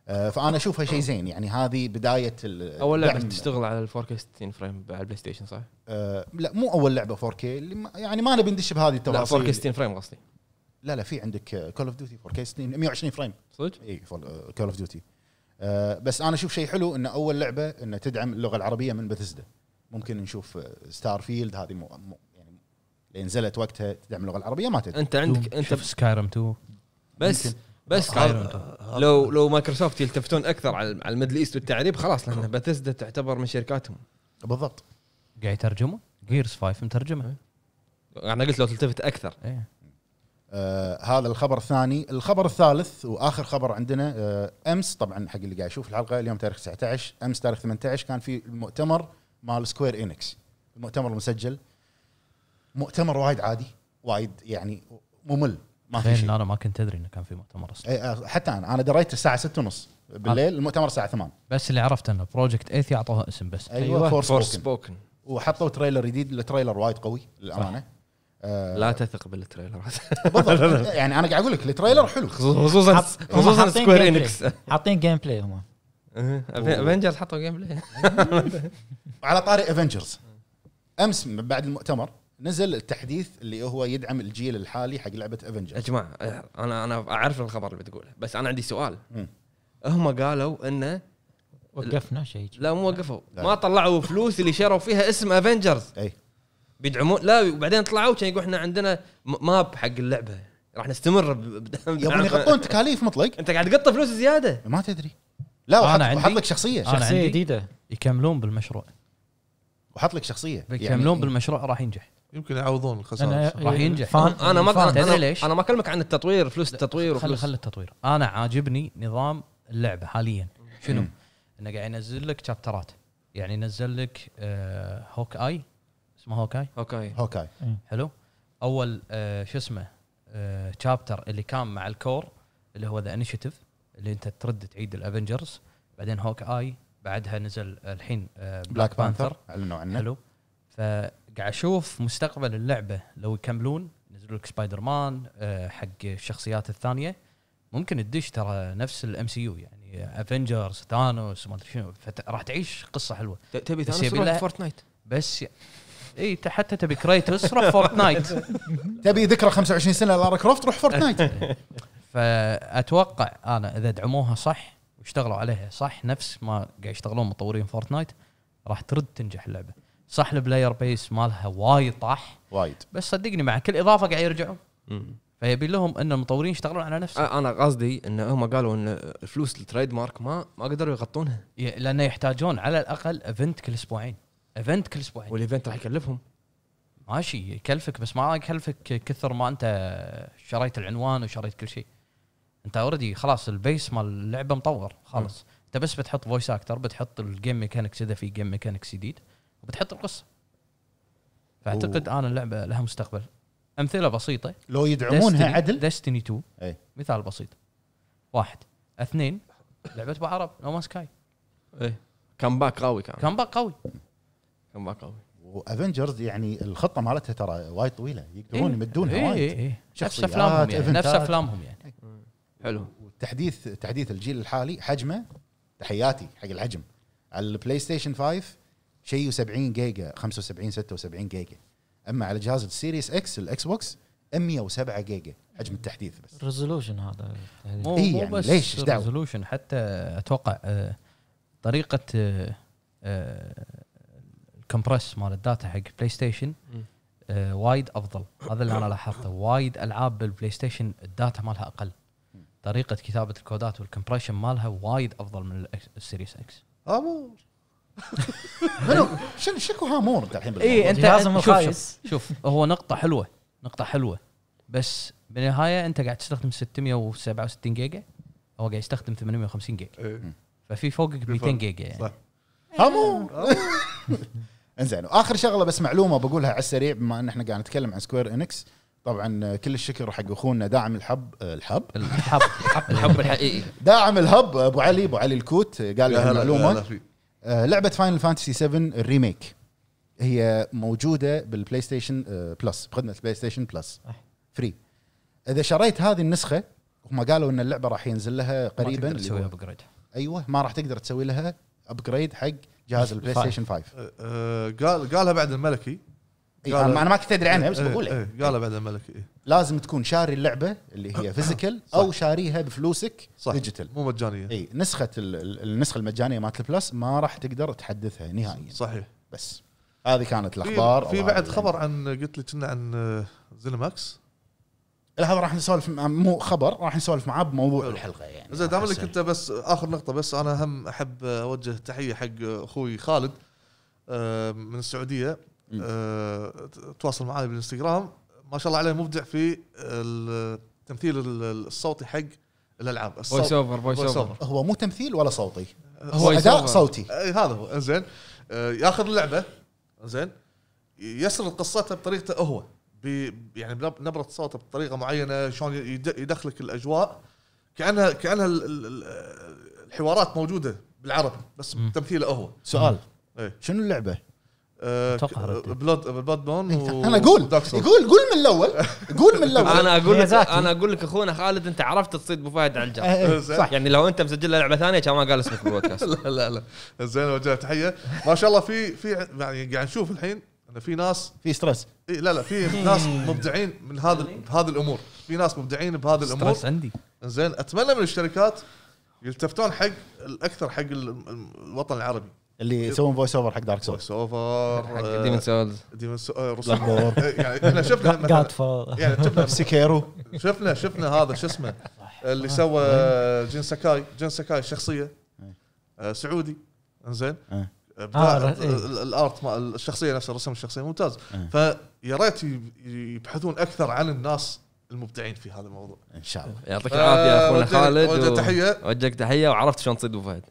آه فانا اشوفها شيء زين يعني هذه بدايه اول لعبه تشتغل على ال 4K 60 فريم على البلاي ستيشن صح؟ آه لا مو اول لعبه 4K اللي يعني ما نبي ندش بهذه التفاصيل لا 4K 60 فريم قصدي لا لا في عندك كول اوف ديوتي 4 كي 60 120 فريم صدق؟ اي كول اوف ديوتي بس انا اشوف شيء حلو انه اول لعبه انه تدعم اللغه العربيه من بثزدا ممكن نشوف ستار آه، فيلد هذه مو يعني اللي نزلت وقتها تدعم اللغه العربيه ما تدعم انت عندك انت في سكايرم 2 بس بس لو لو مايكروسوفت يلتفتون اكثر على الميدل ايست والتعريب خلاص لان بثزدا تعتبر من شركاتهم بالضبط قاعد يترجمون؟ جيرز 5 مترجمه انا قلت لو تلتفت اكثر ايه. آه هذا الخبر الثاني الخبر الثالث واخر خبر عندنا آه امس طبعا حق اللي قاعد يشوف الحلقه اليوم تاريخ 19 امس تاريخ 18 كان في المؤتمر مال سكوير انكس المؤتمر المسجل مؤتمر وايد عادي وايد يعني ممل ما في شيء انا ما كنت ادري انه كان في مؤتمر اصلا إيه، آه، حتى انا انا دريت الساعه 6 ونص بالليل آه. المؤتمر الساعه 8 بس اللي عرفت انه بروجكت ايثي اعطوها اسم بس ايوه, أيوة فور سبوكن وحطوا تريلر جديد التريلر وايد قوي للامانه آه، لا تثق بالتريلرات (laughs) بالضبط يعني انا قاعد اقول لك التريلر حلو خصوصا خصوصا سكوير انكس حاطين جيم بلاي هم افنجرز أه، حطوا جيم بلاي (laughs) على طاري افنجرز امس بعد المؤتمر نزل التحديث اللي هو يدعم الجيل الحالي حق لعبه افنجرز يا جماعه انا انا اعرف الخبر اللي بتقوله بس انا عندي سؤال هم قالوا انه وقفنا شيء لا مو وقفوا ما طلعوا فلوس اللي شروا فيها اسم افنجرز اي بيدعمون لا وبعدين طلعوا كان يقول احنا عندنا ماب حق اللعبه راح نستمر يبون يغطون تكاليف مطلق انت قاعد تقطع فلوس زياده ما تدري لا انا عندي لك شخصيه انا عندي جديده يكملون بالمشروع وحط لك شخصيه يكملون يعني بالمشروع راح ينجح يمكن يعوضون الخساره راح ينجح فان انا ما أنا, ليش؟ انا ما اكلمك عن التطوير فلوس التطوير خلي خلي التطوير انا عاجبني نظام اللعبه حاليا شنو؟ انه قاعد ينزل لك شابترات يعني نزل لك هوك آه، اي اسمه هوكاي هوكاي هوكاي إيه. حلو اول آه شو اسمه آه شابتر اللي كان مع الكور اللي هو ذا انيشيتيف اللي انت ترد تعيد الافنجرز بعدين هوك اي بعدها نزل الحين آه بلاك بانثر اعلنوا عنه حلو فقاعد اشوف مستقبل اللعبه لو يكملون نزلوا لك سبايدر مان آه حق الشخصيات الثانيه ممكن تدش ترى نفس الام سي يو يعني افنجرز ثانوس ما ادري شنو راح تعيش قصه حلوه تبي ثانوس فورتنايت بس اي حتى تبي كريتوس روح فورتنايت (laughs) تبي ذكرى 25 سنه لارا كروفت روح فورتنايت (laughs) فاتوقع انا اذا دعموها صح واشتغلوا عليها صح نفس ما قاعد يشتغلون مطورين فورتنايت راح ترد تنجح اللعبه صح البلاير بيس مالها وايد طاح وايد بس صدقني مع كل اضافه قاعد يرجعون فيبي لهم ان المطورين يشتغلون على نفسهم انا قصدي ان هم قالوا ان فلوس التريد مارك ما ما قدروا يغطونها لانه يحتاجون على الاقل ايفنت كل اسبوعين ايفنت كل اسبوعين والايفنت راح يكلفهم ماشي يكلفك بس ما راح يكلفك كثر ما انت شريت العنوان وشريت كل شيء انت اوريدي خلاص البيس مال اللعبه مطور خالص م. انت بس بتحط فويس اكتر بتحط الجيم ميكانكس اذا في جيم ميكانكس جديد وبتحط القصه فاعتقد انا اللعبه لها مستقبل امثله بسيطه لو يدعمونها عدل ديستني 2 أي. مثال بسيط واحد اثنين لعبه ابو عرب نو ماسكاي كم باك قوي كان كم باك قوي كم قوي وافنجرز يعني الخطه مالتها ترى وايد طويله يقدرون إيه؟ يمدونها إيه وايد إيه نفس افلامهم يعني نفس افلامهم يعني حلو والتحديث تحديث الجيل الحالي حجمه تحياتي حق الحجم على البلاي ستيشن 5 شيء 70 جيجا 75 76 جيجا اما على جهاز السيريس اكس الاكس بوكس 107 جيجا حجم التحديث بس ريزولوشن هذا مو, إيه يعني مو بس ليش ريزولوشن حتى اتوقع آه، طريقه آه، آه، الكمبرس مال الداتا حق بلاي ستيشن آه وايد افضل هذا اللي انا لاحظته وايد العاب بالبلاي ستيشن الداتا مالها اقل طريقه كتابه الكودات والكمبريشن مالها وايد افضل من السيريس اكس امور منو شنو شكو هامور انت الحين اي انت لازم شوف, شوف شوف هو نقطه حلوه نقطه حلوه بس بالنهايه انت قاعد تستخدم 667 جيجا هو قاعد يستخدم 850 جيجا إيه. ففي فوقك 200 جيجا يعني صح هامور إيه. (laughs) انزين واخر شغله بس معلومه بقولها على السريع بما ان احنا قاعد نتكلم عن سكوير انكس طبعا كل الشكر حق اخونا داعم الحب الحب الحب (laughs) الحب الحقيقي داعم الهب ابو علي ابو علي الكوت قال لي معلومه آه، لعبه فاينل فانتسي 7 الريميك هي موجوده بالبلاي ستيشن بلس بخدمه بلاي ستيشن بلس فري اذا شريت هذه النسخه هم قالوا ان اللعبه راح ينزل لها قريبا ما تقدر تسوي ابجريد ايوه ما راح تقدر تسوي لها ابجريد حق جهاز البلاي ستيشن 5 أه، أه، قال قالها بعد الملكي قال إيه انا ما كنت ادري عنها بس إيه، بقول إيه،, إيه قالها بعد الملكي إيه. لازم تكون شاري اللعبه اللي هي فيزيكال (coughs) او شاريها بفلوسك صح ديجيتال مو مجانيه اي نسخه النسخه المجانيه مالت البلس ما راح تقدر تحدثها نهائيا صحيح بس هذه كانت الاخبار في بعد خبر عن قلت لك عن آه، زينماكس هذا راح نسولف مو خبر راح نسولف معاه بموضوع الحلقه يعني زين دام انك انت بس اخر نقطه بس انا هم احب اوجه تحيه حق اخوي خالد آه، من السعوديه آه، تواصل معي بالانستغرام ما شاء الله عليه مبدع في التمثيل الصوتي حق الالعاب فويس اوفر فويس اوفر هو مو تمثيل ولا صوتي هو اداء صوتي اي هذا هو زين آه، ياخذ اللعبه زين يسرد قصتها بطريقته هو يعني بنبره صوت بطريقه معينه شلون يدخلك الاجواء كانها كانها الحوارات موجوده بالعربي بس تمثيله هو سؤال ايه؟ شنو اللعبه؟ آه، اتوقع بلود بلود بون انا اقول يقول قول من الاول قول من الاول (laughs) انا اقول لك انا اقول لك اخونا خالد انت عرفت تصيد ابو فهد على الجار إيه، إيه، صح يعني لو انت مسجل لعبه ثانيه كان ما قال اسمك بالبودكاست (laughs) لا لا لا زين وجه تحيه ما شاء الله في في يعني قاعد نشوف الحين انه في ناس في ستريس إيه لا لا في (laughs) ناس مبدعين من هذا بهذه يعني؟ الامور في ناس مبدعين بهذه الامور ستريس عندي زين اتمنى من الشركات يلتفتون حق الاكثر حق الوطن العربي اللي يسوون فويس اوفر حق دارك سولز فويس اوفر حق ديمن سولز ديمن سولز يعني احنا شفنا جاد يعني شفنا سيكيرو (laughs) شفنا شفنا هذا شو اسمه (laughs) اللي سوى إيه. جين سكاي جين سكاي شخصيه إيه. آه، سعودي زين إيه. آه إيه؟ الارت الشخصيه نفسها رسم الشخصيه ممتاز آه. فيا ريت يبحثون اكثر عن الناس المبدعين في هذا الموضوع ان شاء الله إيه. يعطيك العافيه اخونا خالد وجهك تحيه وجهك تحيه وعرفت شلون تصيد ابو فهد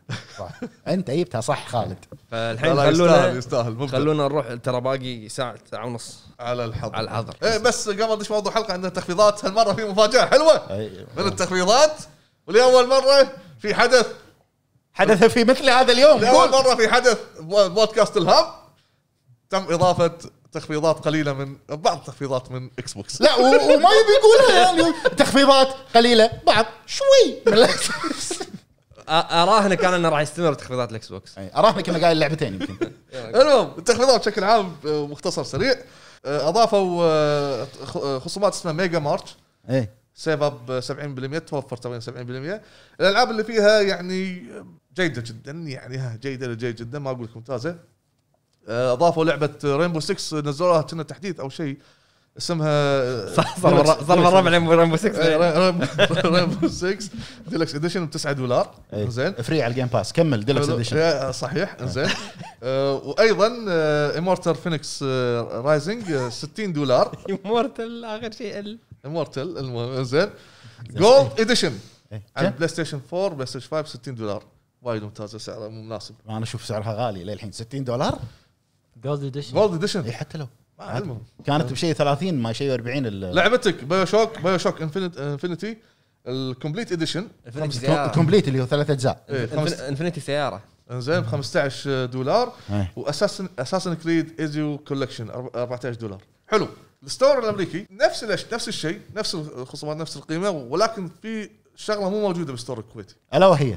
انت جبتها صح خالد فالحين خلونا يستاهل خلونا نروح ترى باقي ساعه ساعه ونص على الحظر على الحظر إيه بس قبل ندش موضوع الحلقه عندنا تخفيضات هالمره في مفاجاه حلوه أيوه. من التخفيضات ولاول مره في حدث حدث في مثل هذا اليوم لاول مره في حدث بودكاست الهب تم اضافه تخفيضات قليله من بعض التخفيضات من اكس بوكس لا وما يبي يقولها يعني تخفيضات قليله بعض شوي من الاكس بوكس اراهنك انا انه راح يستمر تخفيضات الاكس بوكس اراهنك انه قايل لعبتين يمكن (laughs) المهم التخفيضات بشكل عام مختصر سريع اضافوا خصومات اسمها ميجا مارش ايه سيف اب 70% توفر تقريبا 70% الالعاب اللي فيها يعني جيده جدا يعني ها جيده لجيد جدا ما اقول لك ممتازه آه، اضافوا لعبه رينبو 6 نزلوها كنا تحديث او شيء اسمها صح صار صار مره رينبو رينبو 6 رينبو 6 ديلكس اديشن ب 9 دولار إيه، زين فري على الجيم باس كمل ديلكس اديشن صحيح إيه. زين آه، وايضا امورتال فينيكس رايزنج 60 دولار امورتال (laughs) اخر شيء امورتال المهم زين جولد اديشن على بلاي ستيشن 4 بلاي ستيشن 5 60 دولار وايد ممتازه سعرها مناسب ما انا اشوف سعرها غالي للحين 60 دولار جولد اديشن جولد اديشن اي حتى لو كانت بشيء 30 ما شيء 40 لعبتك بايو شوك بايو شوك انفنتي الكومبليت اديشن الكومبليت اللي هو ثلاث اجزاء انفنتي سياره انزين ب 15 دولار واساسن اساسن كريد ايزيو كولكشن 14 دولار حلو الستور الامريكي نفس نفس الشيء نفس الخصومات نفس القيمه ولكن في شغله مو موجوده بالستور الكويتي الا وهي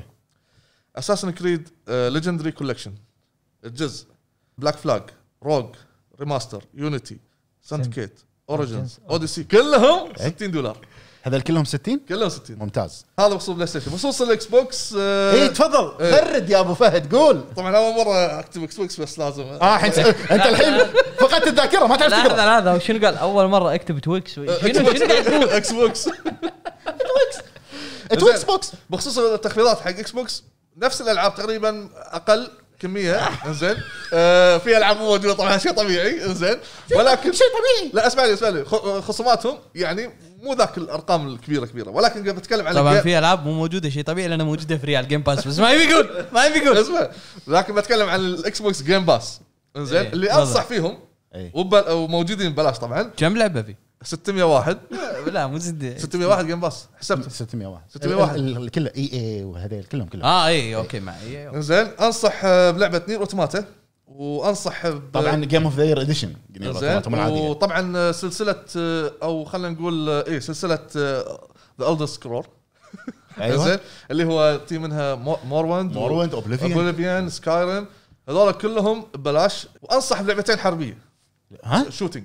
اساسن كريد ليجندري كولكشن الجزء بلاك فلاج روج ريماستر يونيتي كيت اوريجنز اوديسي كلهم 60 إيه؟ دولار هذول كلهم 60 كلهم 60 ممتاز هذا بخصوص بلاي ستيشن بخصوص الاكس آه، بوكس اي تفضل إيه. فرد يا ابو فهد قول طبعا اول مره اكتب اكس بوكس بس لازم اه الحين انت الحين فقدت الذاكره ما تعرف تقرا لا لا شنو قال اول مره اكتب تويكس آه، شنو شنو قاعد تقول اكس بوكس تويكس بوكس بخصوص التخفيضات حق اكس بوكس نفس الالعاب تقريبا اقل كميه (laughs) انزين آه في العاب مو موجوده طبعا شيء طبيعي انزين ولكن شيء طبيعي لا اسمع لي اسمع لي خصوماتهم يعني مو ذاك الارقام الكبيره كبيره ولكن قبل بتكلم عن طبعا في العاب مو موجوده شيء طبيعي لانها موجوده في ريال جيم باس بس ما يبي يقول ما يبي يقول اسمع لكن بتكلم عن الاكس بوكس جيم باس انزين إيه. اللي انصح فيهم إيه. وموجودين ببلاش طبعا كم لعبه فيه؟ 601 واحد لا مو زد 601 واحد جيم باس حسبت 601 واحد 600 واحد كله اي اي وهذيل كلهم كلهم اه اي اوكي مع اي زين انصح بلعبه نير اوتوماتا وانصح طبعا جيم اوف ذا يير اديشن وطبعا سلسله او خلينا نقول اي سلسله ذا اولد سكرول ايوه زين اللي هو تي منها موروند موروند اوبليفيان اوبليفيان سكايرم هذول كلهم ببلاش وانصح بلعبتين حربيه ها شوتنج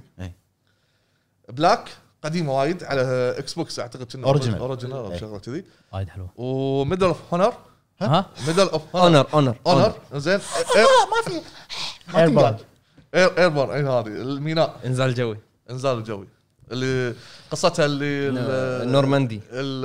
بلاك قديمه وايد على اكس بوكس اعتقد كنا اوريجنال اوريجنال او شغله كذي وايد حلوه وميدل اوف هونر ها ميدل اوف اونر اونر اونر زين (laughs) ما في ايربورن ايربورن اي هذه الميناء انزال جوي انزال جوي اللي قصتها اللي النورماندي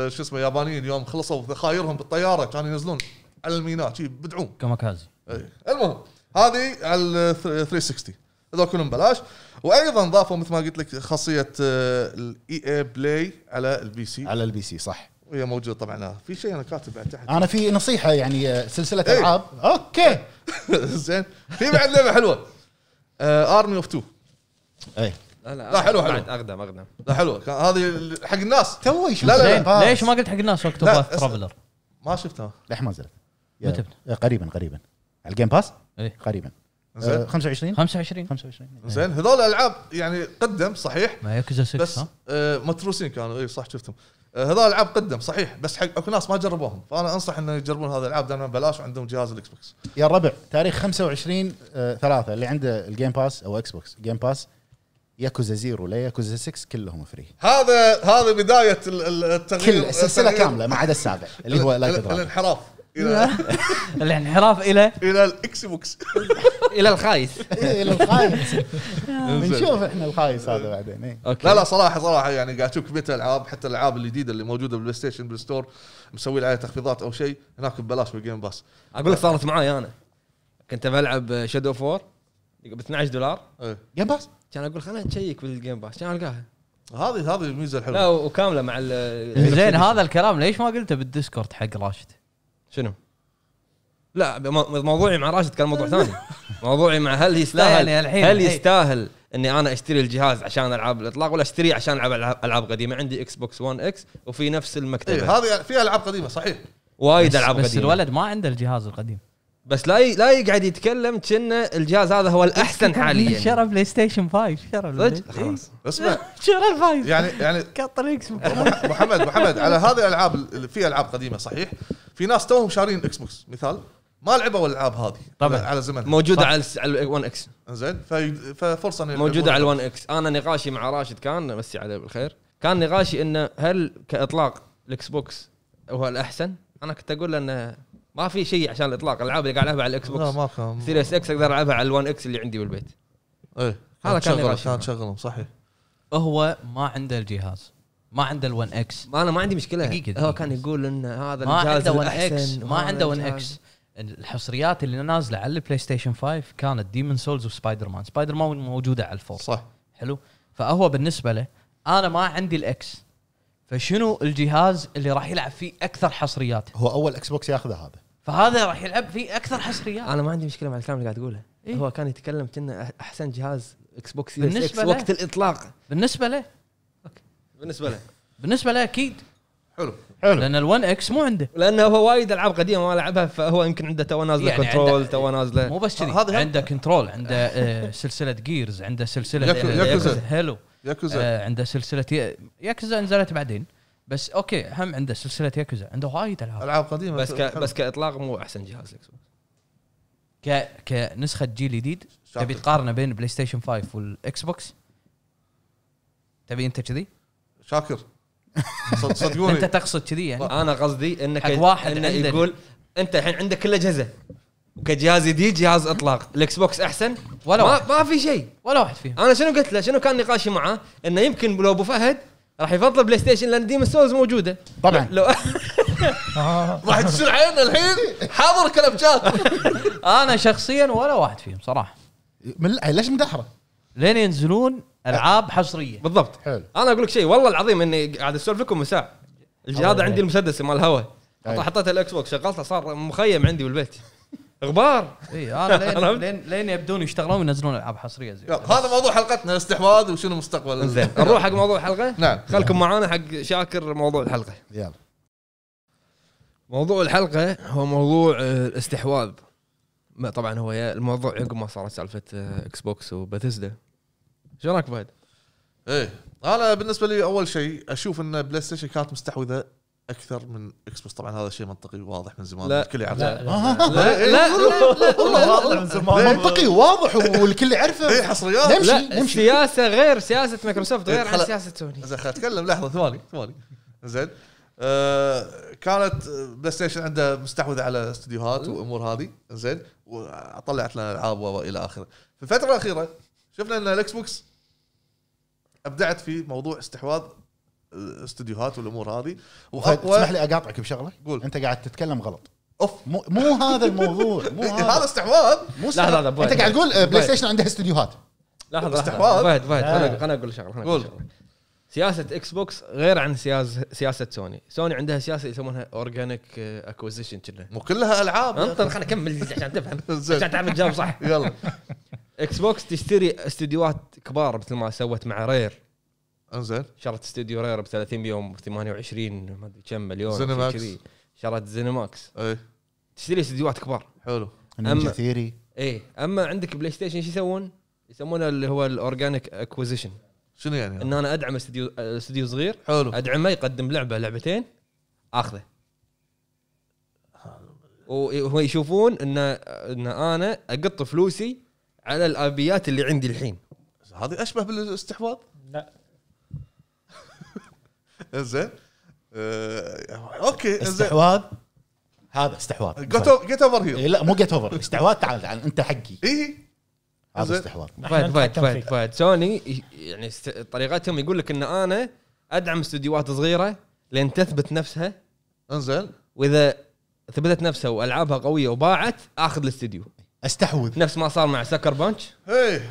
شو اسمه اليابانيين يوم خلصوا ذخايرهم بالطياره كانوا ينزلون على الميناء شي بدعوم كاماكازي اي المهم هذه على 360 هذول كلهم ببلاش وايضا ضافوا مثل ما قلت لك خاصيه آه، الاي اي بلاي على البي سي على البي سي صح وهي موجوده طبعا في شيء انا كاتب بعد تحت انا في نصيحه يعني آه، سلسله ايه. العاب اوكي (laughs) زين في بعد لعبه حلوه ارمي اوف 2 اي لا, لا حلو حلو اقدم اقدم لا حلوه هذه حق الناس تو يشوف لا لا, لا ليش ما قلت حق الناس وقت ترافلر ما شفتها لح ما نزلت متى قريبا قريبا على الجيم باس؟ ايه قريبا زين 25 25 25 زين هذول العاب يعني قدم صحيح ما ياكوزا 6 بس آه، متروسين كانوا اي صح شفتهم آه، هذول العاب قدم صحيح بس حق اكو ناس ما جربوهم فانا انصح انه يجربون هذه الالعاب دائما ببلاش وعندهم جهاز الاكس بوكس يا الربع تاريخ 25 3 آه، اللي عنده الجيم باس او اكس بوكس جيم باس ياكوزا زيرو لا ياكوزا 6 كلهم فري هذا هذا بدايه التغيير كل السلسله كامله ما عدا السابع اللي هو لا الانحراف الى (laughs) الانحراف الى الى الاكس بوكس (laughs) الى الخايس الى الخايس (laughs) بنشوف احنا الخايس هذا آه. بعدين إيه. اوكي لا لا صراحه صراحه يعني قاعد اشوف كميه العاب حتى الالعاب الجديده اللي موجوده بالبلاي ستيشن بالستور مسوي عليها تخفيضات او شيء هناك ببلاش بالجيم باس اقول لك صارت معي انا كنت بلعب شادو فور ب 12 دولار جيم إيه. باس كان اقول خليني اشيك بالجيم باس كان القاها هذه هذه الميزه الحلوه لا وكامله مع زين هذا الكلام ليش ما قلته بالديسكورد حق راشد شنو؟ لا موضوعي مع راشد كان موضوع ثاني موضوعي مع هل يستاهل يعني الحين هل يستاهل اني انا اشتري الجهاز عشان العاب الاطلاق ولا اشتريه عشان العب العاب قديمه عندي اكس بوكس 1 اكس وفي نفس المكتبه إيه هذه في العاب قديمه صحيح وايد العاب قديمه بس الولد ما عنده الجهاز القديم بس لا لا يقعد يتكلم كأنه الجهاز هذا هو الاحسن حاليا شرى بلاي ستيشن 5 شرى خلاص اسمع شرى الفايف يعني يعني (laughs) كطر اكس محمد محمد على هذه الالعاب في العاب قديمه صحيح في ناس توهم شارين اكس بوكس مثال ما لعبوا الالعاب هذه طبعا على زمن موجوده طبعًا. على ال1 اكس زين ففرصه موجوده على ال1 اكس انا نقاشي مع راشد كان بس عليه بالخير كان نقاشي انه هل كاطلاق الاكس بوكس هو الاحسن انا كنت اقول انه ما في شيء عشان الاطلاق الالعاب اللي قاعد العبها على الاكس بوكس لا ما كان سيريس اكس اقدر العبها على الوان اكس اللي عندي بالبيت ايه هذا كان شغله كان شغله صحيح هو ما عنده الجهاز ما عنده ال1 اكس ما انا ما عندي مشكله دقيقة دقيقة هو كان يقول ان هذا ما الجهاز عنده ون اكس ما عنده 1 اكس الحصريات اللي نازله على البلاي ستيشن 5 كانت ديمون سولز وسبايدر مان سبايدر مان موجوده على الفور صح حلو فهو بالنسبه له انا ما عندي الاكس فشنو الجهاز اللي راح يلعب فيه اكثر حصريات هو اول اكس بوكس ياخذه هذا فهذا راح يلعب فيه اكثر حصريات انا ما عندي مشكله مع الكلام اللي قاعد تقوله إيه؟ هو كان يتكلم كنا احسن جهاز اكس بوكس سيريس اكس وقت الاطلاق بالنسبه له اوكي بالنسبه له بالنسبه له اكيد حلو حلو لان ال1 اكس مو عنده لانه هو وايد العاب قديمه ما لعبها فهو يمكن عنده تو نازله يعني كنترول تو نازله مو بس كذي عنده عنده كنترول عنده آه (laughs) سلسله جيرز عنده سلسله ياكوزا هلو ياكوزا آه، عنده سلسله ياكوزا نزلت بعدين بس اوكي هم عنده سلسله ياكوزا عنده وايد العاب العاب قديمه بس ك... بس كاطلاق مو احسن جهاز اكس بوكس ك... كنسخه جيل جديد تبي تقارنه بين بلاي ستيشن 5 والاكس بوكس تبي انت كذي؟ شاكر صدقوني انت تقصد كذي يعني انا قصدي انك حق واحد إنه يقول انت الحين عندك كل اجهزه وكجهاز جديد جهاز اطلاق الاكس بوكس احسن ولا ما, واحد. ما في شيء ولا واحد فيهم انا شنو قلت له شنو كان نقاشي معاه انه يمكن لو ابو فهد راح يفضل بلاي ستيشن لان ديمون سولز موجوده طبعا لو (laughs) راح تشيل عين الحين حاضر كلب شات انا شخصيا ولا واحد فيهم صراحه من ليش مدحره؟ لين ينزلون العاب حصريه بالضبط حلو انا اقول لك شيء والله العظيم اني قاعد اسولف لكم مساع هذا عندي إيه. المسدس مال الهواء أيوه. حطيته الاكس بوكس شغلته صار مخيم عندي بالبيت غبار اي انا لين لين, يبدون يشتغلون وينزلون العاب حصريه زي هذا موضوع حلقتنا الاستحواذ وشنو مستقبل زين نروح حق موضوع الحلقه نعم خلكم معانا حق شاكر موضوع الحلقه يلا موضوع الحلقه هو موضوع آه، الاستحواذ طبعا هو الموضوع عقب ما صارت سالفه اكس آه، بوكس وباتيسدا شو رايك فهد؟ ايه انا بالنسبه لي اول شيء اشوف ان بلاي ستيشن كانت مستحوذه اكثر من اكس بوكس طبعا هذا شيء منطقي واضح من زمان الكل يعرفه لا لا آه. آه. إيه، لا, لا, لا, والله واضح من زمان منطقي واضح والكل يعرفه اي حصريات نمشي نمشي سياسه غير سياسه مايكروسوفت غير عن سياسه سوني زين خليني نتكلم لحظه ثواني ثواني زين آه، كانت بلاي ستيشن عنده مستحوذه على استديوهات وامور هذه زين وطلعت لنا العاب والى اخره في الفتره الاخيره شفنا ان الاكس بوكس ابدعت في موضوع استحواذ الاستديوهات والامور هذه واقوى اسمح لي اقاطعك بشغله قول انت قاعد تتكلم غلط اوف مو, مو هذا الموضوع (laughs) مو هذا استحواذ مو لا لا لا انت قاعد تقول آه، بلاي ستيشن عندها استديوهات لحظه استحواذ فهد فهد انا اقول شغله قول سياسه اكس بوكس غير عن سياسه سياسه سوني، سوني عندها سياسه يسمونها اورجانيك اكوزيشن آه، كذا مو كلها العاب انطر خليني اكمل عشان تفهم (laughs) عشان تعرف تجاوب صح يلا اكس بوكس تشتري استديوهات كبار مثل ما سوت مع رير انزين شرت استوديو رير ب 30 يوم ب 28 ما ادري كم مليون زينماكس شرت زينماكس اي تشتري استديوهات كبار حلو اما ثيري اي اما عندك بلاي ستيشن شو يسوون؟ يسمونه اللي هو الاورجانيك اكوزيشن شنو يعني؟ ان انا ادعم استديو استديو صغير حلو ادعمه يقدم لعبه لعبتين اخذه وهو يشوفون ان ان انا اقط فلوسي على الابيات اللي عندي الحين هذه اشبه بالاستحواذ؟ لا (laughs) زين آه، اوكي استحواذ هذا استحواذ جيت اوفر هير لا مو جيت اوفر استحواذ تعال تعال انت حقي اي هذا استحواذ فايد فايد فايد فهد سوني يعني طريقتهم يقول لك ان انا ادعم استديوهات صغيره لين تثبت نفسها انزل واذا ثبتت نفسها والعابها قويه وباعت اخذ الاستديو استحوذ نفس ما صار مع سكر بانش إيه.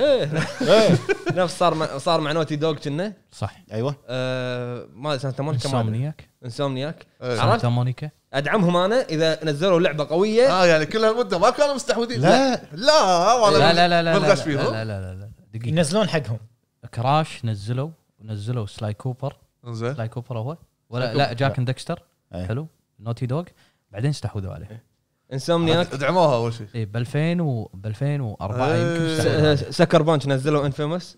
إيه. إيه. نفس صار صار مع نوتي دوج كنا صح ايوه آه، ما ادري سانتا مونيكا انسومنياك انسومنياك إيه. سانتا مونيكا ادعمهم انا اذا نزلوا لعبه قويه اه يعني كل هالمده ما كانوا مستحوذين لا لا لا لا لا لا لا لا لا لا لا دقيقه ينزلون حقهم كراش نزلوا نزلوا سلاي كوبر سلاي كوبر هو ولا لا جاك ديكستر حلو نوتي دوج بعدين استحوذوا عليه انسومنياك ادعموها اول شيء اي ب 2000 و ب 2004 إيه. يمكن سكر بانش نزلوا انفيموس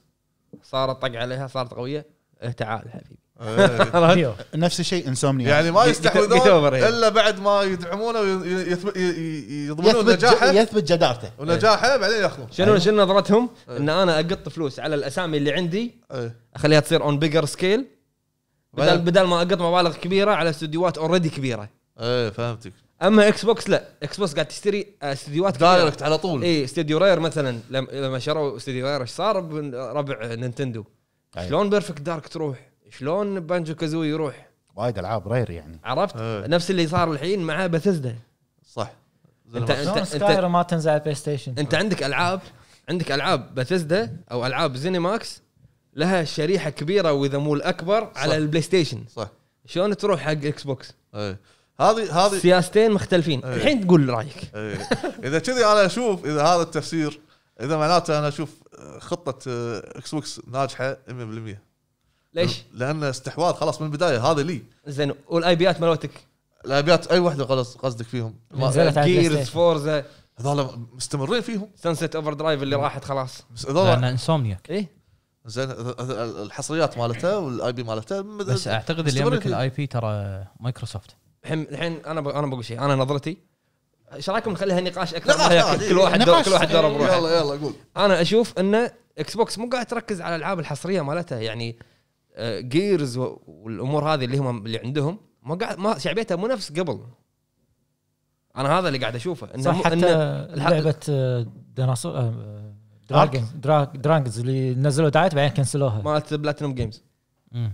صارت طق عليها صارت قويه اه تعال حبيبي إيه. (laughs) إيوه. نفس الشيء انسومنيا يعني ما يستحوذون الا بعد ما يدعمونه ويضمنون نجاحه يثبت جدارته ونجاحه بعدين ياخذون شنو أيوه. شنو نظرتهم؟ ان انا اقط فلوس على الاسامي اللي عندي إيه. اخليها تصير اون بيجر سكيل بدل بدل ما اقط مبالغ كبيره على استديوهات اوريدي كبيره ايه فهمتك اما اكس بوكس لا اكس بوكس قاعد تشتري آه، استديوهات دايركت على طول اي استديو رير مثلا لما شروا استديو رير ايش صار ربع نينتندو أيه. شلون بيرفكت دارك تروح شلون بانجو كازوي يروح وايد العاب رير يعني عرفت أه. نفس اللي صار الحين مع بثزدا صح انت انت, انت ما تنزل على بلاي ستيشن انت عندك العاب عندك العاب بثزدا او العاب زينيماكس لها شريحه كبيره واذا مو الاكبر على البلاي ستيشن صح شلون تروح حق اكس بوكس أه. هذه هذه سياستين مختلفين ايه. الحين تقول رايك ايه. اذا كذي انا اشوف اذا هذا التفسير اذا معناته انا اشوف آه، خطه اكس آه، بوكس ناجحه 100% ليش؟ لان استحواذ خلاص من البدايه هذا لي زين والاي بيات مالتك بيات اي وحده خلاص قصدك فيهم جيرز فورزا هذول مستمرين فيهم سنسيت اوفر درايف اللي راحت خلاص هذول انسومنياك اي زين الحصريات مالتها والاي بي مالتها بس اعتقد اللي يملك الاي بي ترى مايكروسوفت الحين الحين انا ب... انا بقول شيء انا نظرتي ايش رايكم نخليها نقاش اكثر نقاش كل واحد دور كل واحد دور بروحه يلا يلا قول انا اشوف انه اكس بوكس مو قاعد تركز على الالعاب الحصريه مالتها يعني جيرز آه، والامور هذه اللي هم اللي عندهم ما قاعد ما شعبيتها مو نفس قبل انا هذا اللي قاعد اشوفه انه صح حتى إن لعبه ديناصور دراجن دراجنز اللي نزلوا دعايات بعدين كنسلوها مالت بلاتينوم جيمز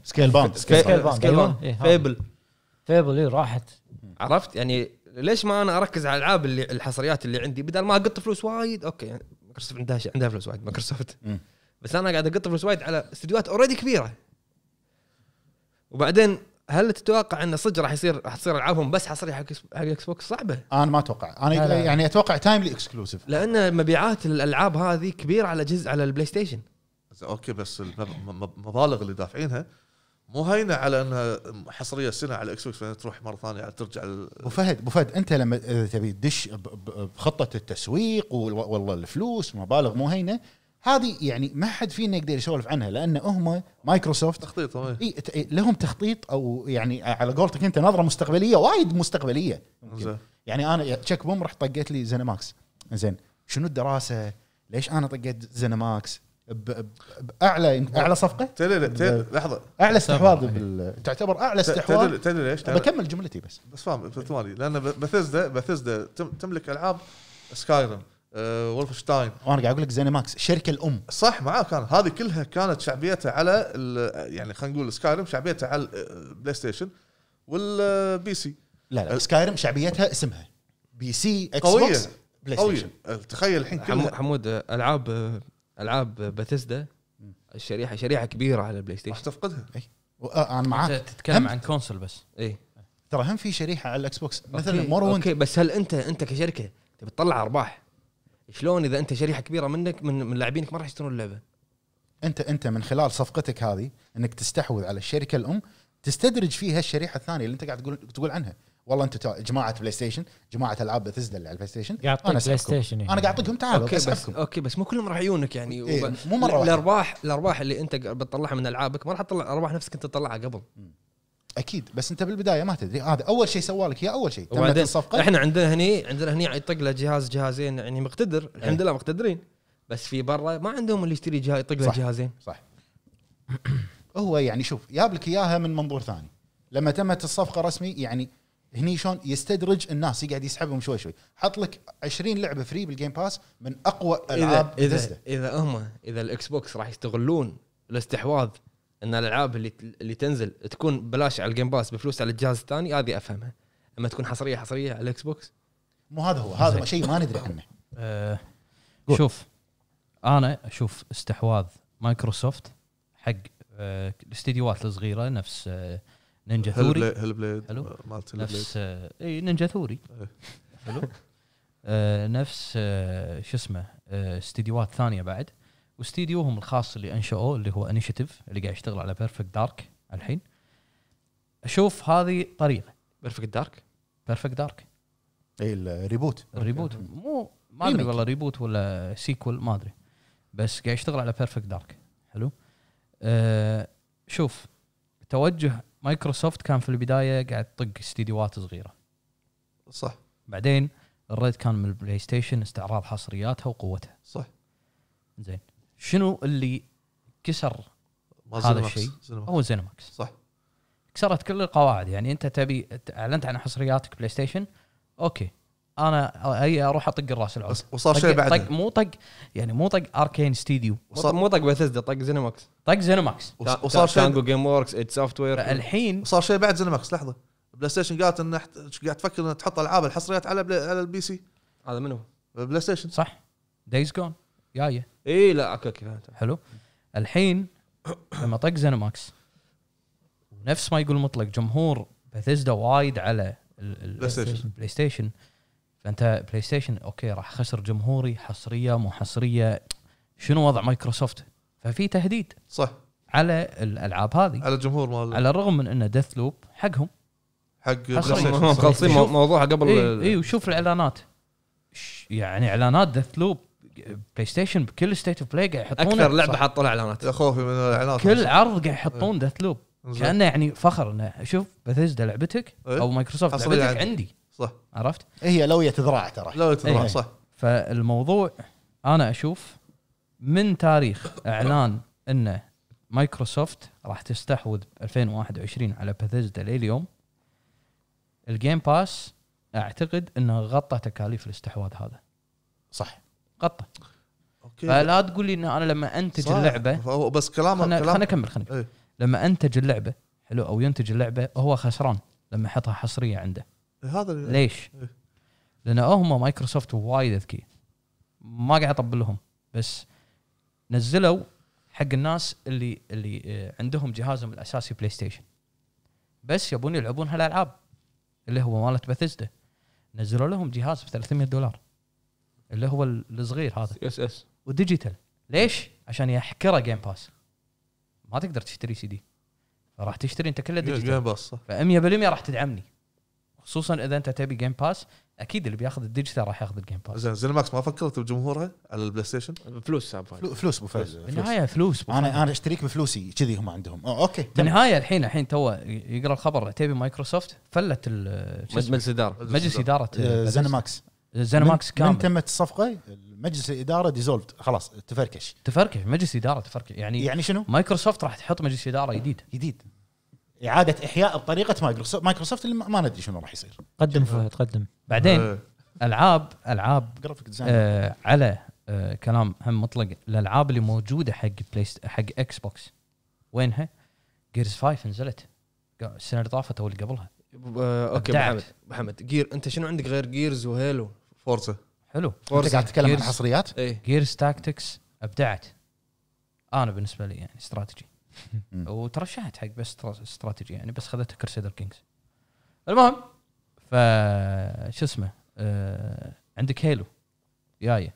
سكيل باوند سكيل باوند فيبل فيبل إيه، راحت عرفت يعني ليش ما انا اركز على الالعاب اللي الحصريات اللي عندي بدل ما اقط فلوس وايد اوكي يعني مايكروسوفت عندها عندها فلوس وايد مايكروسوفت بس انا قاعد اقط فلوس وايد على استديوهات اوريدي كبيره وبعدين هل تتوقع ان صدق راح يصير راح تصير العابهم بس حصريه حق الاكس بوكس صعبه؟ انا ما اتوقع انا لا لا. يعني, يعني اتوقع تايملي اكسكلوسيف لان مبيعات الالعاب هذه كبيره على جزء على البلاي ستيشن اوكي بس المبالغ اللي دافعينها مو هينه على انها حصريه سنه على الاكس بوكس بعدين تروح مره ثانيه ترجع ابو فهد ابو فهد انت لما تبي تدش بخطه التسويق والله الفلوس مبالغ مو هينه هذه يعني ما حد فينا يقدر يسولف عنها لان هم مايكروسوفت تخطيط اي لهم تخطيط او يعني على قولتك انت نظره مستقبليه وايد مستقبليه يعني انا تشيك بوم رحت طقيت لي زينماكس زين شنو الدراسه؟ ليش انا طقيت زينماكس؟ باعلى اعلى صفقه تدري تدري لحظه اعلى استحواذ بال... تعتبر اعلى استحواذ تدري ليش؟ بكمل جملتي بس بس فاهم ثواني لان بثزدا بثزدا تملك العاب سكايرم أه، ولفشتاين وانا قاعد اقول لك زيني ماكس الشركه الام صح معاك كان هذه كلها كانت شعبيتها على يعني خلينا نقول سكايرم شعبيتها على البلاي ستيشن والبي سي لا لا سكايرم شعبيتها اسمها بي سي اكس بوكس بلاي ستيشن تخيل الحين حمود العاب العاب باتيسدا الشريحه شريحه كبيره على البلاي ستيشن راح تفقدها اي آه، انا معاك تتكلم عن كونسول بس اي ترى هم في شريحه على الاكس بوكس مثلا مور اوكي بس هل انت انت كشركه تبي تطلع ارباح شلون اذا انت شريحه كبيره منك من من لاعبينك ما راح يشترون اللعبه انت انت من خلال صفقتك هذه انك تستحوذ على الشركه الام تستدرج فيها الشريحه الثانيه اللي انت قاعد تقول تقول عنها والله انتم جماعه بلاي ستيشن جماعه العاب بثزدا اللي على البلاي ستيشن انا بلاي يعني. ستيشن انا قاعد اعطيكم تعالوا اوكي بس اوكي بس مو كلهم راح يجونك يعني إيه مو مره الارباح الارباح اللي انت بتطلعها من العابك ما راح تطلع ارباح نفسك انت تطلعها قبل اكيد بس انت بالبدايه ما تدري هذا اول شيء سوى لك اياه اول شيء تمت الصفقه احنا عندنا هني عندنا هني يطق له جهاز جهازين يعني مقتدر إيه. الحمد لله مقتدرين بس في برا ما عندهم اللي يشتري جهاز يطق له جهازين صح (clears throat) هو يعني شوف جاب لك اياها من منظور ثاني لما تمت الصفقه رسمي يعني هني شلون يستدرج الناس يقعد يسحبهم شوي شوي حط لك 20 لعبه فري بالجيم باس من اقوى العاب اذا اذا, هم اذا الاكس بوكس راح يستغلون الاستحواذ ان الالعاب اللي اللي تنزل تكون بلاش على الجيم باس بفلوس على الجهاز الثاني هذه افهمها اما تكون حصريه حصريه على الاكس بوكس مو هذا هو هذا شيء ما ندري عنه أه شوف انا اشوف استحواذ مايكروسوفت حق آه، الاستديوهات الصغيره نفس أه نينجا ثوري هيل بليد حلو آه، مالت نفس آه، اي نينجا ثوري حلو إيه. (laughs) آه، نفس شو اسمه استديوهات ثانيه بعد واستديوهم الخاص اللي انشأوه اللي هو انيشيتيف اللي قاعد يشتغل على بيرفكت دارك الحين اشوف هذه طريقه بيرفكت دارك بيرفكت دارك اي الريبوت الريبوت مو ما ادري والله ريبوت ولا سيكول ما ادري بس قاعد يشتغل على بيرفكت دارك حلو أه شوف توجه مايكروسوفت كان في البدايه قاعد تطق استديوهات صغيره صح بعدين الريد كان من البلاي ستيشن استعراض حصرياتها وقوتها صح زين شنو اللي كسر هذا الشيء هو زينماكس صح كسرت كل القواعد يعني انت تبي اعلنت عن حصرياتك بلاي ستيشن اوكي انا اي اروح اطق الراس العود وصار شيء بعد طق مو طق يعني مو طق اركين ستوديو وصار مو طق بثزدا طق زينماكس طق زينماكس وصار شيء تانجو جيم ووركس اد سوفت وير الحين وصار شيء بعد زينماكس لحظه بلاي ستيشن قالت انه قاعد تفكر انها تحط العاب الحصريات على على البي سي هذا منو؟ بلاي ستيشن صح دايز جون جايه اي لا اوكي اوكي حلو الحين لما طق زينماكس نفس ما يقول مطلق جمهور بثزدا وايد على البلاي ستيشن بلاي ستيشن فانت بلاي ستيشن اوكي راح خسر جمهوري حصريه مو حصريه شنو وضع مايكروسوفت؟ ففي تهديد صح على الالعاب هذه على الجمهور مال على الرغم من انه ديث لوب حقهم حق مخلصين موضوعها قبل اي إيه وشوف الاعلانات يعني اعلانات ديث لوب بلاي ستيشن بكل ستيت اوف بلاي قاعد يحطون اكثر لعبه حطوا لها اعلانات خوفي من الاعلانات كل عرض قاعد يحطون ديث إيه. لوب كانه يعني فخر انه شوف بثيزدا لعبتك إيه. او مايكروسوفت لعبتك يعني. عندي صح عرفت؟ هي لويه ذراع ترى لويه ذراع صح فالموضوع انا اشوف من تاريخ اعلان انه مايكروسوفت راح تستحوذ 2021 على باثيزدا لليوم الجيم باس اعتقد انه غطى تكاليف الاستحواذ هذا صح غطى اوكي فلا تقول لي ان انا لما انتج صح. اللعبه بس كلامك خلنا كلام. خلنا اكمل خلنا ايه. لما انتج اللعبه حلو او ينتج اللعبه هو خسران لما يحطها حصريه عنده هذا ليش؟ إيه. لان هم مايكروسوفت وايد اذكي ما قاعد اطبل لهم بس نزلوا حق الناس اللي اللي إيه، عندهم جهازهم الاساسي بلاي ستيشن بس يبون يلعبون هالالعاب اللي هو مالت بثزدا نزلوا لهم جهاز ب 300 دولار اللي هو الصغير هذا اس اس وديجيتال ليش؟ عشان يحكره جيم باس ما تقدر تشتري سي دي فراح تشتري انت كله ديجيتال جيم باس ف 100% راح تدعمني خصوصا اذا انت تبي جيم باس اكيد اللي بياخذ الديجيتال راح ياخذ الجيم باس زين زين ماكس ما فكرت بجمهورها على البلاي ستيشن فلوس فلوس ابو فلوس بالنهايه فلوس انا انا اشتريك بفلوسي كذي هم عندهم أو اوكي بالنهايه الحين الحين تو يقرا الخبر تبي مايكروسوفت فلت مجلس اداره مجلس اداره آه، زين ماكس زينماكس من- من تمت الصفقه مجلس الاداره ديزولفد خلاص تفركش تفركش مجلس اداره تفركش يعني يعني شنو؟ مايكروسوفت راح تحط مجلس اداره جديد جديد اعاده احياء بطريقه مايكروسوفت مايكروسوفت اللي ما ندري شنو راح يصير قدم فهد قدم بعدين إيه. العاب العاب جرافيك آه على آه كلام هم مطلق الالعاب اللي موجوده حق بلاي حق اكس بوكس وينها؟ جيرز 5 نزلت السنه اللي طافت او اللي قبلها آه اوكي محمد محمد جير انت شنو عندك غير جيرز وهيلو فورزا حلو فورزا قاعد تتكلم عن حصريات؟ ايه جيرز تاكتكس ابدعت انا بالنسبه لي يعني استراتيجي وترشحت حق بس استراتيجي يعني بس خذتها كرسيدر كينجز المهم ف شو اسمه آه عندك هيلو جايه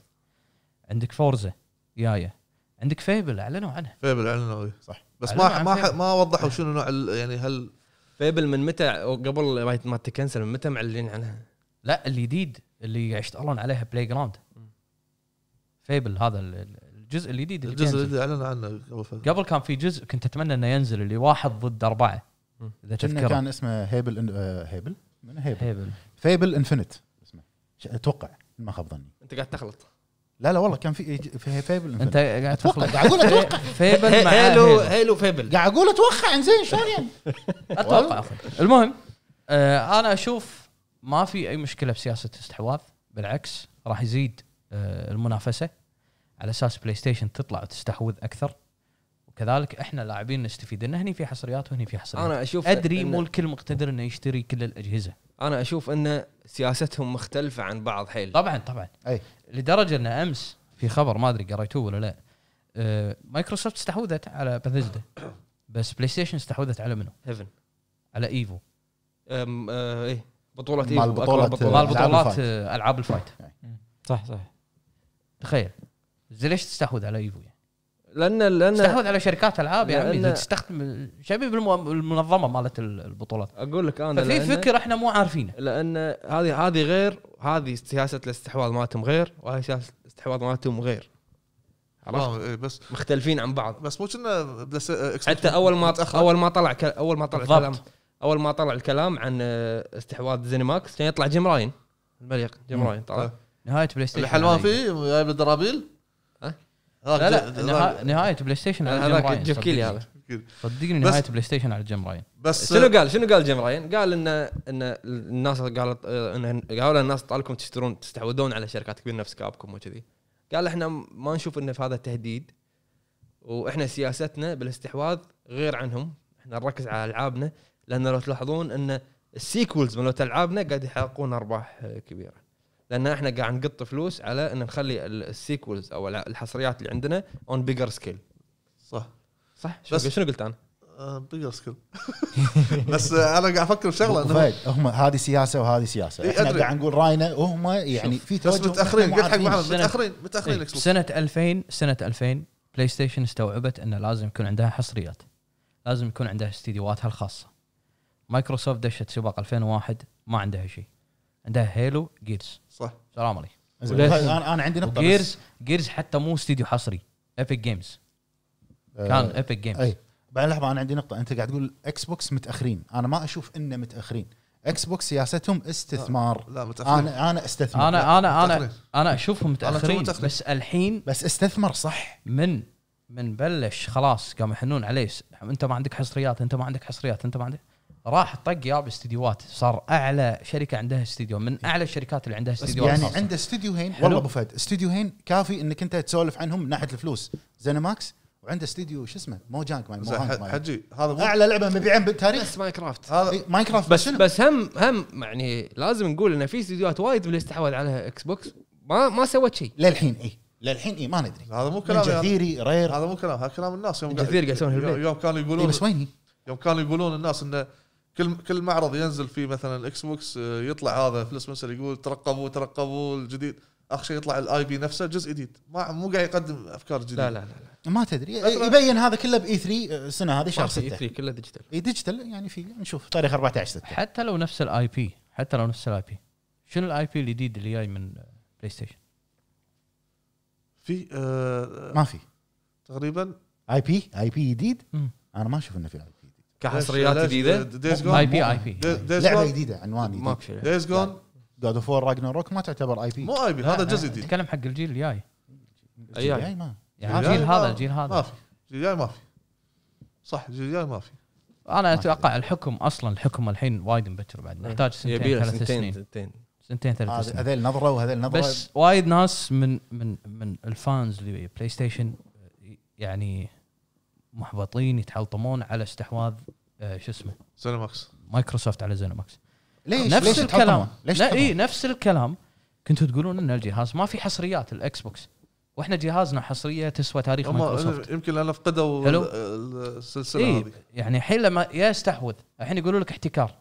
عندك فورزا جايه عندك فيبل اعلنوا عنها فيبل اعلنوا إيه، صح بس ما ما ما وضحوا شنو نوع يعني هل فيبل من متى قبل ما تكنسل من متى معلنين عنها؟ لا الجديد اللي يشتغلون عليها بلاي جراوند فيبل هذا الجزء الجديد الجزء الجديد اعلن عنه قبل قبل كان في جزء كنت اتمنى انه ينزل اللي واحد ضد اربعه اذا تذكر كان اسمه هيبل إن... آه، هيبل من هيبل هيبل فيبل انفنت اسمه اتوقع ما خاب ظني انت قاعد تخلط لا لا والله كان في في فيبل انت قاعد تخلط قاعد اقول اتوقع (laughs) فيبل مع هيلو هيلو فيبل قاعد اقول اتوقع زين شلون يعني (laughs) اتوقع المهم آه، انا اشوف ما في اي مشكله بسياسه استحواذ بالعكس راح يزيد آه، المنافسه على اساس بلاي ستيشن تطلع وتستحوذ اكثر وكذلك احنا لاعبين نستفيد ان هني في حصريات وهني في حصريات انا اشوف ادري مو الكل مقتدر انه يشتري كل الاجهزه انا اشوف ان سياستهم مختلفه عن بعض حيل طبعا طبعا اي لدرجه ان امس في خبر ما ادري قريتوه ولا لا آه مايكروسوفت استحوذت على باثيزدا (coughs) بس بلاي ستيشن استحوذت على منو؟ هيفن على ايفو أم آه ايه بطولة ايفو مال بطولة مال بطولات العاب الفايت آه، صح صح تخيل زي ليش تستحوذ على ايفو يعني؟ لان لان تستحوذ على شركات العاب يا عمي تستخدم شبي بالمنظمه مالت البطولات اقول لك انا ففي فكر احنا مو عارفينه لان هذه هذه غير هذه سياسه الاستحواذ مالتهم غير وهذه سياسه الاستحواذ مالتهم غير عرفت؟ إيه، بس مختلفين عن بعض بس مو كنا بس حتى اول ما اول ما طلع اول ما طلع الكلام اول ما طلع الكلام عن آه، استحواذ زينماكس كان يطلع جيم راين المليق جيم راين طلع طيب. نهايه بلاي ستيشن الحلوان فيه جايب الدرابيل لا لا نهايه بلاي ستيشن على جيم راين جيف كيلي هذا صدقني نهايه بلاي ستيشن على جيم راين بس شنو قال شنو قال جيم راين؟ قال ان ان الناس قالت ان قالوا الناس طالكم تشترون تستحوذون على شركات كبيره نفس كابكم وكذي قال احنا ما نشوف ان في هذا تهديد واحنا سياستنا بالاستحواذ غير عنهم احنا نركز على العابنا لان لو تلاحظون ان السيكولز مالت العابنا قاعد يحققون ارباح كبيره لان احنا قاعد نقط فلوس على ان نخلي السيكولز او الحصريات اللي عندنا اون بيجر سكيل صح صح بس شنو قلت انا؟ بيجر آه، سكيل (laughs) بس انا قاعد افكر بشغله انه هم هذه سياسه وهذه سياسه احنا قاعد نقول راينا وهم يعني في توجه بس متاخرين قلت حق محمد متاخرين متاخرين سنه 2000 سنه 2000 بلاي ستيشن استوعبت انه لازم يكون عندها حصريات لازم يكون عندها استديوهاتها الخاصه مايكروسوفت دشت سباق 2001 ما عندها شيء عندها هيلو جيرز سلام عليكم انا انا عندي نقطه جيرز جيرز حتى مو استديو حصري ايبك آه، جيمز كان ايبك جيمز اي بعد لحظه انا عندي نقطه انت قاعد تقول اكس بوكس متاخرين انا ما اشوف انه متاخرين اكس بوكس سياستهم استثمار لا, لا متأخرين. انا انا استثمر انا انا انا انا اشوفهم متاخرين بس الحين بس استثمر صح من من بلش خلاص قام يحنون عليه انت ما عندك حصريات انت ما عندك حصريات انت ما عندك راح طق ياب استديوهات صار اعلى شركه عندها استديو من إيه. اعلى الشركات اللي عندها استديو يعني عنده استديو هين والله ابو فهد استديو هين كافي انك انت تسولف عنهم من ناحيه الفلوس زينماكس وعنده استديو شو اسمه مو جانك مو حجي هذا اعلى لعبه مبيعا بالتاريخ بس ماينكرافت هذا ماينكرافت بس بس, بس هم هم يعني لازم نقول ان في استديوهات وايد اللي استحوذ عليها اكس بوكس ما ما سوت شيء للحين اي للحين اي ما ندري هذا مو كلام يعني. جثيري رير هذا مو كلام هذا كلام الناس يوم جثيري قاعد يسوون يوم كانوا إيه، يقولون بس وين هي؟ يوم كانوا يقولون الناس انه كل كل معرض ينزل فيه مثلا اكس آه، بوكس يطلع هذا فلس مسل يقول ترقبوا ترقبوا الجديد اخر شيء يطلع الاي بي نفسه جزء جديد ما مو قاعد يقدم افكار جديده لا لا لا, لا. ما تدري إيه، يبين هذا كله باي آه، 3 السنه هذه شهر 6 آه، اي 3 كله ديجيتال اي ديجيتال يعني في نشوف تاريخ 14 6 حتى لو نفس الاي بي حتى لو نفس الاي بي شنو الاي بي الجديد اللي جاي من بلاي ستيشن؟ في آه ما في تقريبا اي بي اي بي جديد انا ما اشوف انه في اي بي كحصريات جديده دايز جون اي بي اي بي لعبه جديده عنوان جديد ماكو شيء دايز جون جاد اوف وور راجنا روك ما تعتبر اي بي مو اي بي هذا جزء جديد نتكلم حق الجيل الجاي الجيل الجاي ما يعني آه، الجيل هذا الجيل هذا ما في الجيل الجاي ما في صح الجيل الجاي ما في انا اتوقع الحكم اصلا الحكم الحين وايد مبكر بعد إيه. نحتاج سنتين ثلاث سنين سنتين سنتين ثلاث سنين هذيل نظره وهذيل نظره بس وايد ناس من من من الفانز اللي بلاي ستيشن يعني محبطين يتحلطمون على استحواذ آه، شو اسمه زينماكس مايكروسوفت على زينماكس ليش نفس ليش الكلام ليش لا اي نفس الكلام كنتوا تقولون ان الجهاز ما في حصريات الاكس بوكس واحنا جهازنا حصريه تسوى تاريخ مايكروسوفت يمكن لان فقدوا السلسله إيه؟ هذه يعني الحين لما يا استحوذ الحين يقولوا لك احتكار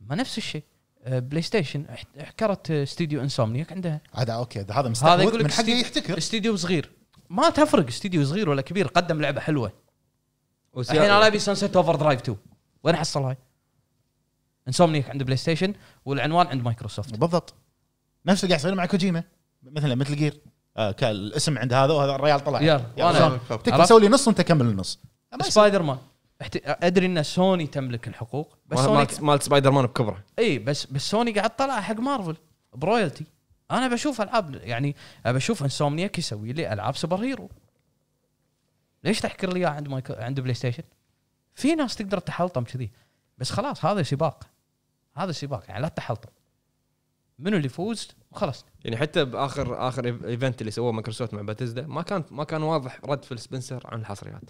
ما نفس الشيء بلاي ستيشن احكرت استوديو انسومنيك عندها هذا اوكي هذا مستحوذ من حقه يحتكر استوديو صغير ما تفرق استوديو صغير ولا كبير قدم لعبه حلوه الحين انا ابي سانسيت اوفر درايف 2 وين احصل هاي؟ انسومنيك عند بلاي ستيشن والعنوان عند مايكروسوفت بالضبط نفس اللي قاعد يصير مع كوجيما مثلا مثل جير آه الاسم عند هذا وهذا الريال طلع يلا تكفى تسوي لي نص وانت كمل النص سبايدر مان ادري ان سوني تملك الحقوق بس سوني مال, مالت سبايدر مان بكبره اي بس بس سوني قاعد طلع حق مارفل برويالتي انا بشوف العاب يعني بشوف انسومنيك يسوي لي العاب سوبر هيرو ليش تحكر لي اياه عند مايك... عند بلاي ستيشن؟ في ناس تقدر تحلطم كذي بس خلاص هذا سباق هذا سباق يعني لا تحلطم منو اللي يفوز وخلاص يعني حتى باخر اخر ايفنت اللي سووه مايكروسوفت مع باتيزدا ما كان ما كان واضح رد في السبنسر عن الحصريات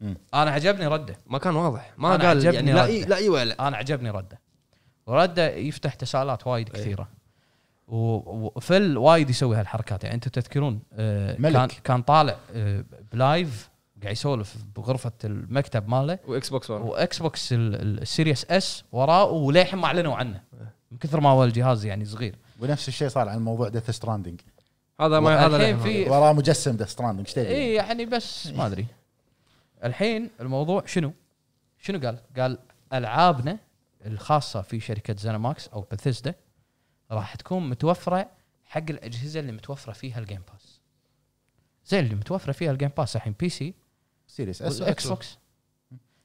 مم. انا عجبني رده ما كان واضح ما أنا قال عجبني يعني لا ايوه لا اي ولا انا عجبني رده ورده يفتح تساؤلات وايد أيه. كثيره وفل وايد يسوي هالحركات يعني انتم تذكرون آه ملك. كان كان طالع آه بلايف قاعد يسولف بغرفه المكتب ماله واكس بوكس ورا واكس بوكس السيريس اس وراه وللحين ما اعلنوا عنه من كثر ما هو الجهاز يعني صغير ونفس الشيء صار على موضوع ديث ستراندنج هذا ما هذا الحين في وراه مجسم ديث ستراندنج ايش اي يعني بس ما ادري الحين الموضوع شنو؟ شنو قال؟ قال العابنا الخاصه في شركه زينماكس او باثيزدا راح تكون متوفره حق الاجهزه اللي متوفره فيها الجيم باس. زين اللي متوفره فيها الجيم باس الحين بي سي سيريس اس اكس بوكس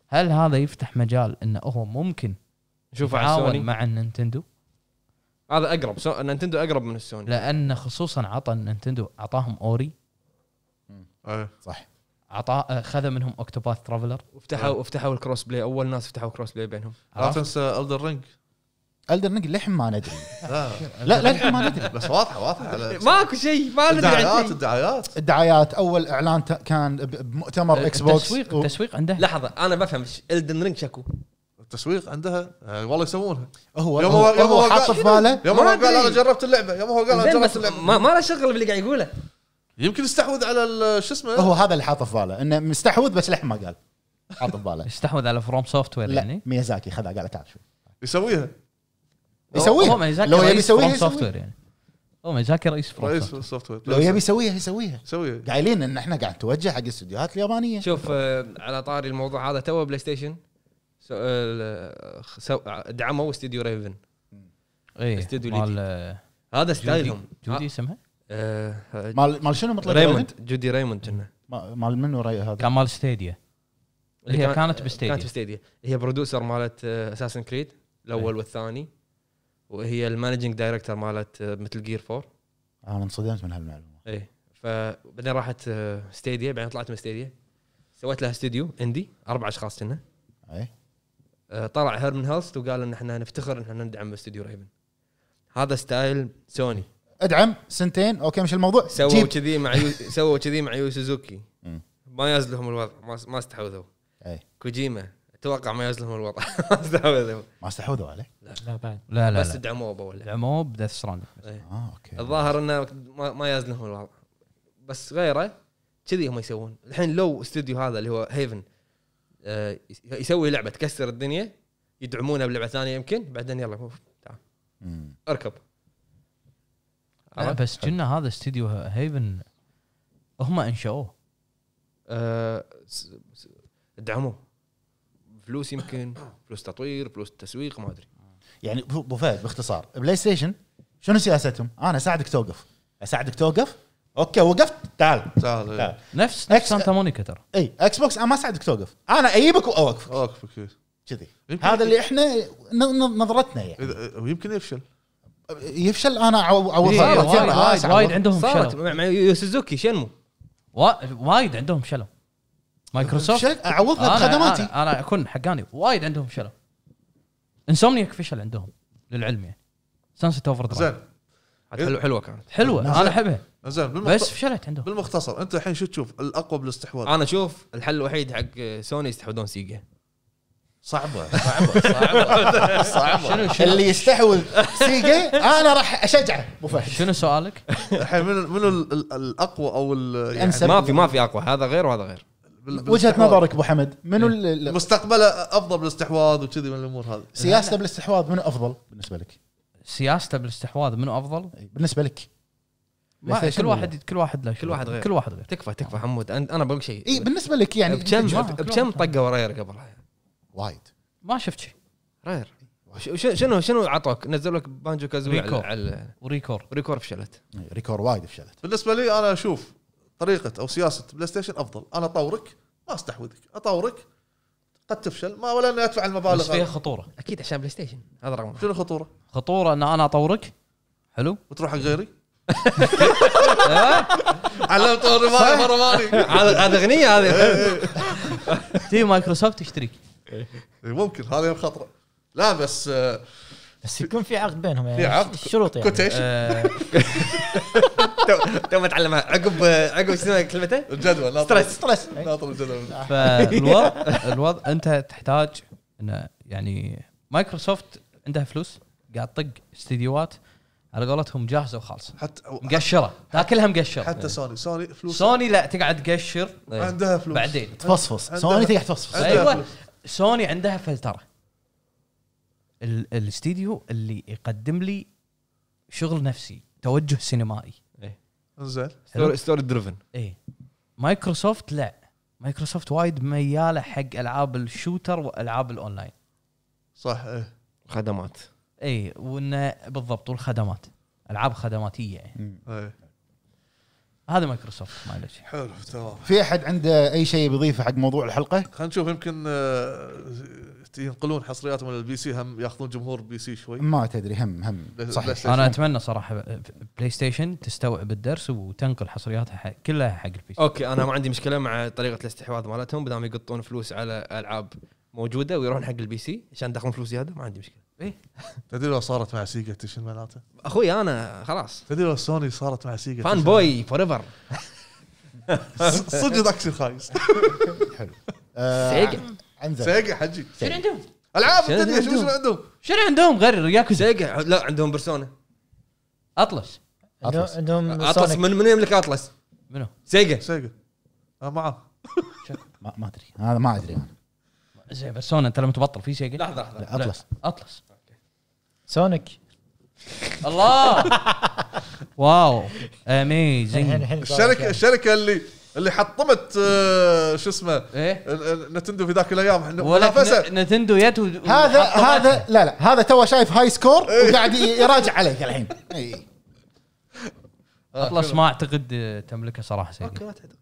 هل هذا يفتح مجال انه هو ممكن نشوفه عاون مع النينتندو هذا اقرب سو... النينتندو اقرب من السوني لان خصوصا عطى النينتندو اعطاهم اوري ايه صح عطاء آه، خذ منهم اوكتوباث ترافلر وفتحوا وفتحوا الكروس بلاي اول ناس فتحوا كروس بلاي بينهم لا تنسى الدر رينج الدر رينج للحين ما ندري (laughs) لا للحين ما ندري بس واضحه واضحه (laughs) ماكو شيء ما ندري الدعايات الدعايات الدعايات اول اعلان كان بمؤتمر اكس بوكس التسويق التسويق عنده لحظه انا بفهم الدن رينج شكو التسويق عندها آه، والله يسوونها هو يوم هو, يوم هو حاط في باله يوم هو قال انا جربت اللعبه يوم هو قال انا جربت اللعبه ما, له شغل باللي قاعد يقوله يمكن استحوذ على شو اسمه هو هذا اللي حاط في باله انه مستحوذ بس لحين ما قال حاط في باله (laughs) استحوذ على فروم سوفت وير يعني ميازاكي خذها قال تعال شوي يسويها يسويها لو يبي يسويها سوفت وير يعني هو ميزاكي رئيس فروم رئيس سوفت وير لو يبي يسويها يسويها سويها قايلين ان احنا قاعد نتوجه حق الاستديوهات اليابانيه شوف آه، على طاري الموضوع هذا تو بلاي ستيشن آه، دعموا استديو ريفن اي استديو مال آه، هذا ستايلهم جودي اسمها مال مال شنو مطلق ريموند جودي ريموند كنا مال منو هذا كان مال ستيديا هي كانت بستيديا كانت بستيديا هي برودوسر مالت اساسن كريد الاول إيه. والثاني وهي المانجنج دايركتور مالت آه، مثل جير 4 آه، انا انصدمت من هالمعلومه اي فبعدين راحت ستيديا آه، بعدين طلعت من ستيديا سويت لها استوديو اندي اربع اشخاص كنا اي طلع هيرمن هيلست وقال ان احنا نفتخر ان احنا ندعم استوديو ريفن هذا ستايل سوني ادعم سنتين اوكي مش الموضوع سووا كذي مع يو (laughs) سووا كذي مع يو سوزوكي ما لهم الوضع ما استحوذوا اي كوجيما اتوقع ما لهم الوضع (laughs) ما استحوذوا ما استحوذوا عليه لا بعد لا لا بس ادعموه دعموبه ولا دعموب ديث ستراند ايه. اه اوكي الظاهر انه ما, ما لهم الوضع بس غيره كذي هم يسوون الحين لو استوديو هذا اللي هو هيفن آه يسوي لعبه تكسر الدنيا يدعمونه بلعبه ثانيه يمكن بعدين يلا تعال اركب بس كنا هذا استوديو هيفن هم انشأوه أه دعموه فلوس يمكن فلوس تطوير فلوس تسويق ما ادري يعني ابو فهد باختصار بلاي ستيشن شنو سياستهم؟ انا اساعدك توقف اساعدك توقف اوكي وقفت تعال تعال, إيه. تعال. نفس نفس سانتا مونيكا ترى اي اكس بوكس انا ما اساعدك توقف انا اجيبك واوقفك اوقفك إيه. كذي هذا اللي احنا نظرتنا يعني إيه، يمكن يفشل يفشل انا عوض وايد عندهم شلو سوزوكي شنو؟ وايد عندهم شلو مايكروسوفت اعوضها بخدماتي انا اكون حقاني وايد عندهم شلو انسومنيك فشل عندهم للعلم يعني سانست اوفر درايف زين حلوه حلو حلوه كانت حلوه انا احبها زين بالمخت... بس فشلت عندهم بالمختصر انت الحين شو تشوف الاقوى بالاستحواذ انا اشوف الحل الوحيد حق سوني يستحوذون سيجا صعبة (laughs) صعبة صعبة (laughs) صعبة شنو شنو اللي يستحوذ سيجا انا راح اشجعه ابو فهد شنو سؤالك؟ الحين منو الاقوى او ما في ما في اقوى هذا غير وهذا غير وجهه نظرك ابو حمد منو إيه؟ مستقبله افضل بالاستحواذ وكذي من الامور هذه سياسته بالاستحواذ منو افضل بالنسبه لك؟ سياسته بالاستحواذ منو افضل؟ إيه، بالنسبه لك ما كل واحد كل واحد له كل واحد غير كل واحد غير تكفى تكفى حمود انا بقول شيء اي بالنسبه لك يعني بكم بكم طقه وراير قبلها وايد ما شفت شيء راير شنو شنو عطوك؟ نزلوا لك بانجو كازوي ريكور على وريكور ريكور فشلت إيه، ريكور وايد فشلت بالنسبه لي انا اشوف طريقه او سياسه بلاي ستيشن افضل انا اطورك ما استحوذك اطورك قد تفشل ما ولا اني ادفع المبالغ بس فيها خطوره اكيد عشان بلاي ستيشن هذا رقم شنو الخطوره؟ خطوره ان انا اطورك حلو وتروح حق غيري (laughs) علمت مره مالي هذا هذا اغنيه هذه إيه، إيه. (laughs) تي مايكروسوفت تشتريك إيه، ممكن هذه الخطره لا بس آه، بس يكون في عقد بينهم يعني في عقد شروط يعني كوتيشن آه. (laughs) تو متعلمها عقب عقب شنو كلمته؟ الجدول ستريس ستريس ناطر الجدول فالوضع الوضع انت تحتاج انه يعني مايكروسوفت عندها فلوس قاعد تطق استديوهات على قولتهم جاهزه وخالصه حتى مقشره تاكلها مقشره حتى إيه. سوني سوني فلوس سوني لا تقعد تقشر عندها فلوس بعدين تفصفص سوني تقعد تفصفص ايوه سوني عندها فلتره الاستديو اللي يقدم لي شغل نفسي توجه سينمائي إيه. زين ستوري دريفن اي مايكروسوفت لا مايكروسوفت وايد مياله حق العاب الشوتر والعاب الاونلاين صح ايه خدمات اي وانه بالضبط والخدمات العاب خدماتيه يعني. ايه هذا مايكروسوفت معلش حلو تمام في احد عنده اي شيء بيضيفه حق موضوع الحلقه؟ خلينا نشوف يمكن آه، ينقلون حصرياتهم للبي سي هم ياخذون جمهور بي سي شوي ما تدري هم هم صح انا اتمنى صراحه بلاي آه، ستيشن تستوعب الدرس وتنقل حصرياتها كلها حق البي سي اوكي انا ما عندي مشكله مع طريقه الاستحواذ مالتهم بدام يقطون فلوس على العاب موجوده ويروحون حق البي سي عشان يدخلون فلوس زياده ما عندي مشكله ايه (laughs) تدري لو صارت مع سيجا تشن معناته اخوي انا خلاص تدري لو سوني صارت مع سيجا فان بوي فور ايفر صدق ذاك الشيء خايس (laughs) حلو آه، سيجا سيجا حجي شنو عندهم؟ العاب الدنيا شنو عندهم؟ شنو عندهم غير ياكو سيجا لا عندهم برسونا اطلس عندهم اطلس من من يملك اطلس؟ منو؟ سيجا سيجا معاه ما ادري هذا ما ادري انا زين بس سونا انت لما تبطل في شيء لحظه لحظه اطلس اطلس سونيك الله واو اميزنج الشركه الشركه اللي اللي حطمت آه، شو اسمه ايه نتندو في ذاك الايام منافسه نتندو يت هذا هذا لا لا هذا تو شايف هاي سكور وقاعد يراجع عليك الحين إيه. اطلس آه، ما اعتقد تملكه صراحه سيدي اوكي ما تعتقد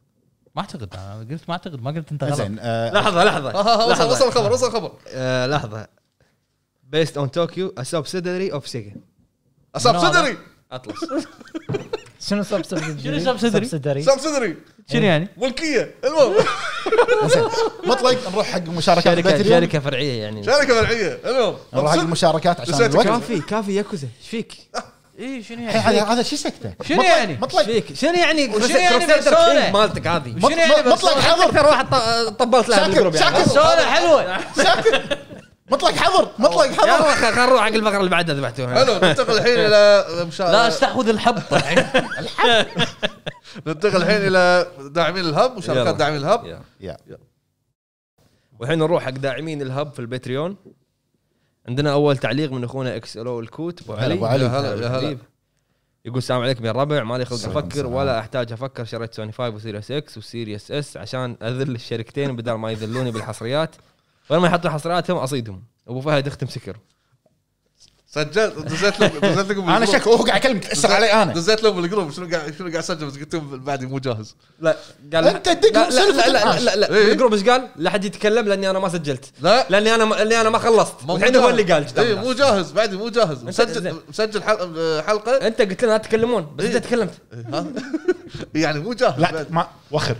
ما اعتقد انا قلت ما اعتقد ما قلت انت غلط زين آه، لحظه لحظه آه، آه، لحظه وصل وصل الخبر وصل الخبر لحظه بيست اون طوكيو سيدري اوف سيجا اساب منو اطلس شنو سب شنو اساب سيدري؟ اساب سيدري شنو يعني؟ ملكيه المهم (laughs) زين مطلق نروح حق مشاركات شركه شركه فرعيه يعني شركه فرعيه المهم نروح حق المشاركات عشان كافي كافي ياكوزا ايش فيك؟ (laughs) اي شنو يعني؟ إيه، هذا شو سكته؟ شنو يعني؟ مطلق شنو يعني؟ شنو يعني بيرسونا؟ مالتك هذه شنو يعني مطلق حضر اكثر واحد طبلت له بالجروب يعني بيرسونا حلوه ساكت مطلق حضر مطلق حضر يلا خلنا نروح حق الفقره اللي بعدها ذبحتوها حلو ننتقل الحين الى لا استحوذ الحب (laughs) الحب ننتقل الحين الى داعمين الهب وشركات داعمين الهب والحين نروح حق داعمين الهب في البتريون عندنا اول تعليق من اخونا اكس ال الكوت ابو علي ابو علي هلا هلا يقول السلام عليكم يا الربع مالي خلق افكر سلام. ولا احتاج افكر شريت سوني 5 وسيريس اكس وسيريس اس عشان اذل الشركتين بدل ما يذلوني بالحصريات وين ما يحطوا حصرياتهم اصيدهم ابو فهد اختم سكر سجلت دزيت لهم دزيت لهم (laughs) انا شك هو قاعد يكلمك تاثر علي انا دزيت لهم بالجروب شنو قاعد شنو قاعد اسجل بس قلت لهم بعدي مو جاهز لا قال انت تدق لا لا لا, لا, لا, لا لا, بالجروب ايش قال؟ لا حد يتكلم لاني انا ما سجلت لا لاني انا لاني انا ما خلصت الحين هو اللي قال اي مو جاهز بعدي مو جاهز مسجل مسجل حلقه انت قلت لنا لا تتكلمون بس انت إيه. تكلمت إيه، (laughs) يعني مو جاهز لا ما وخر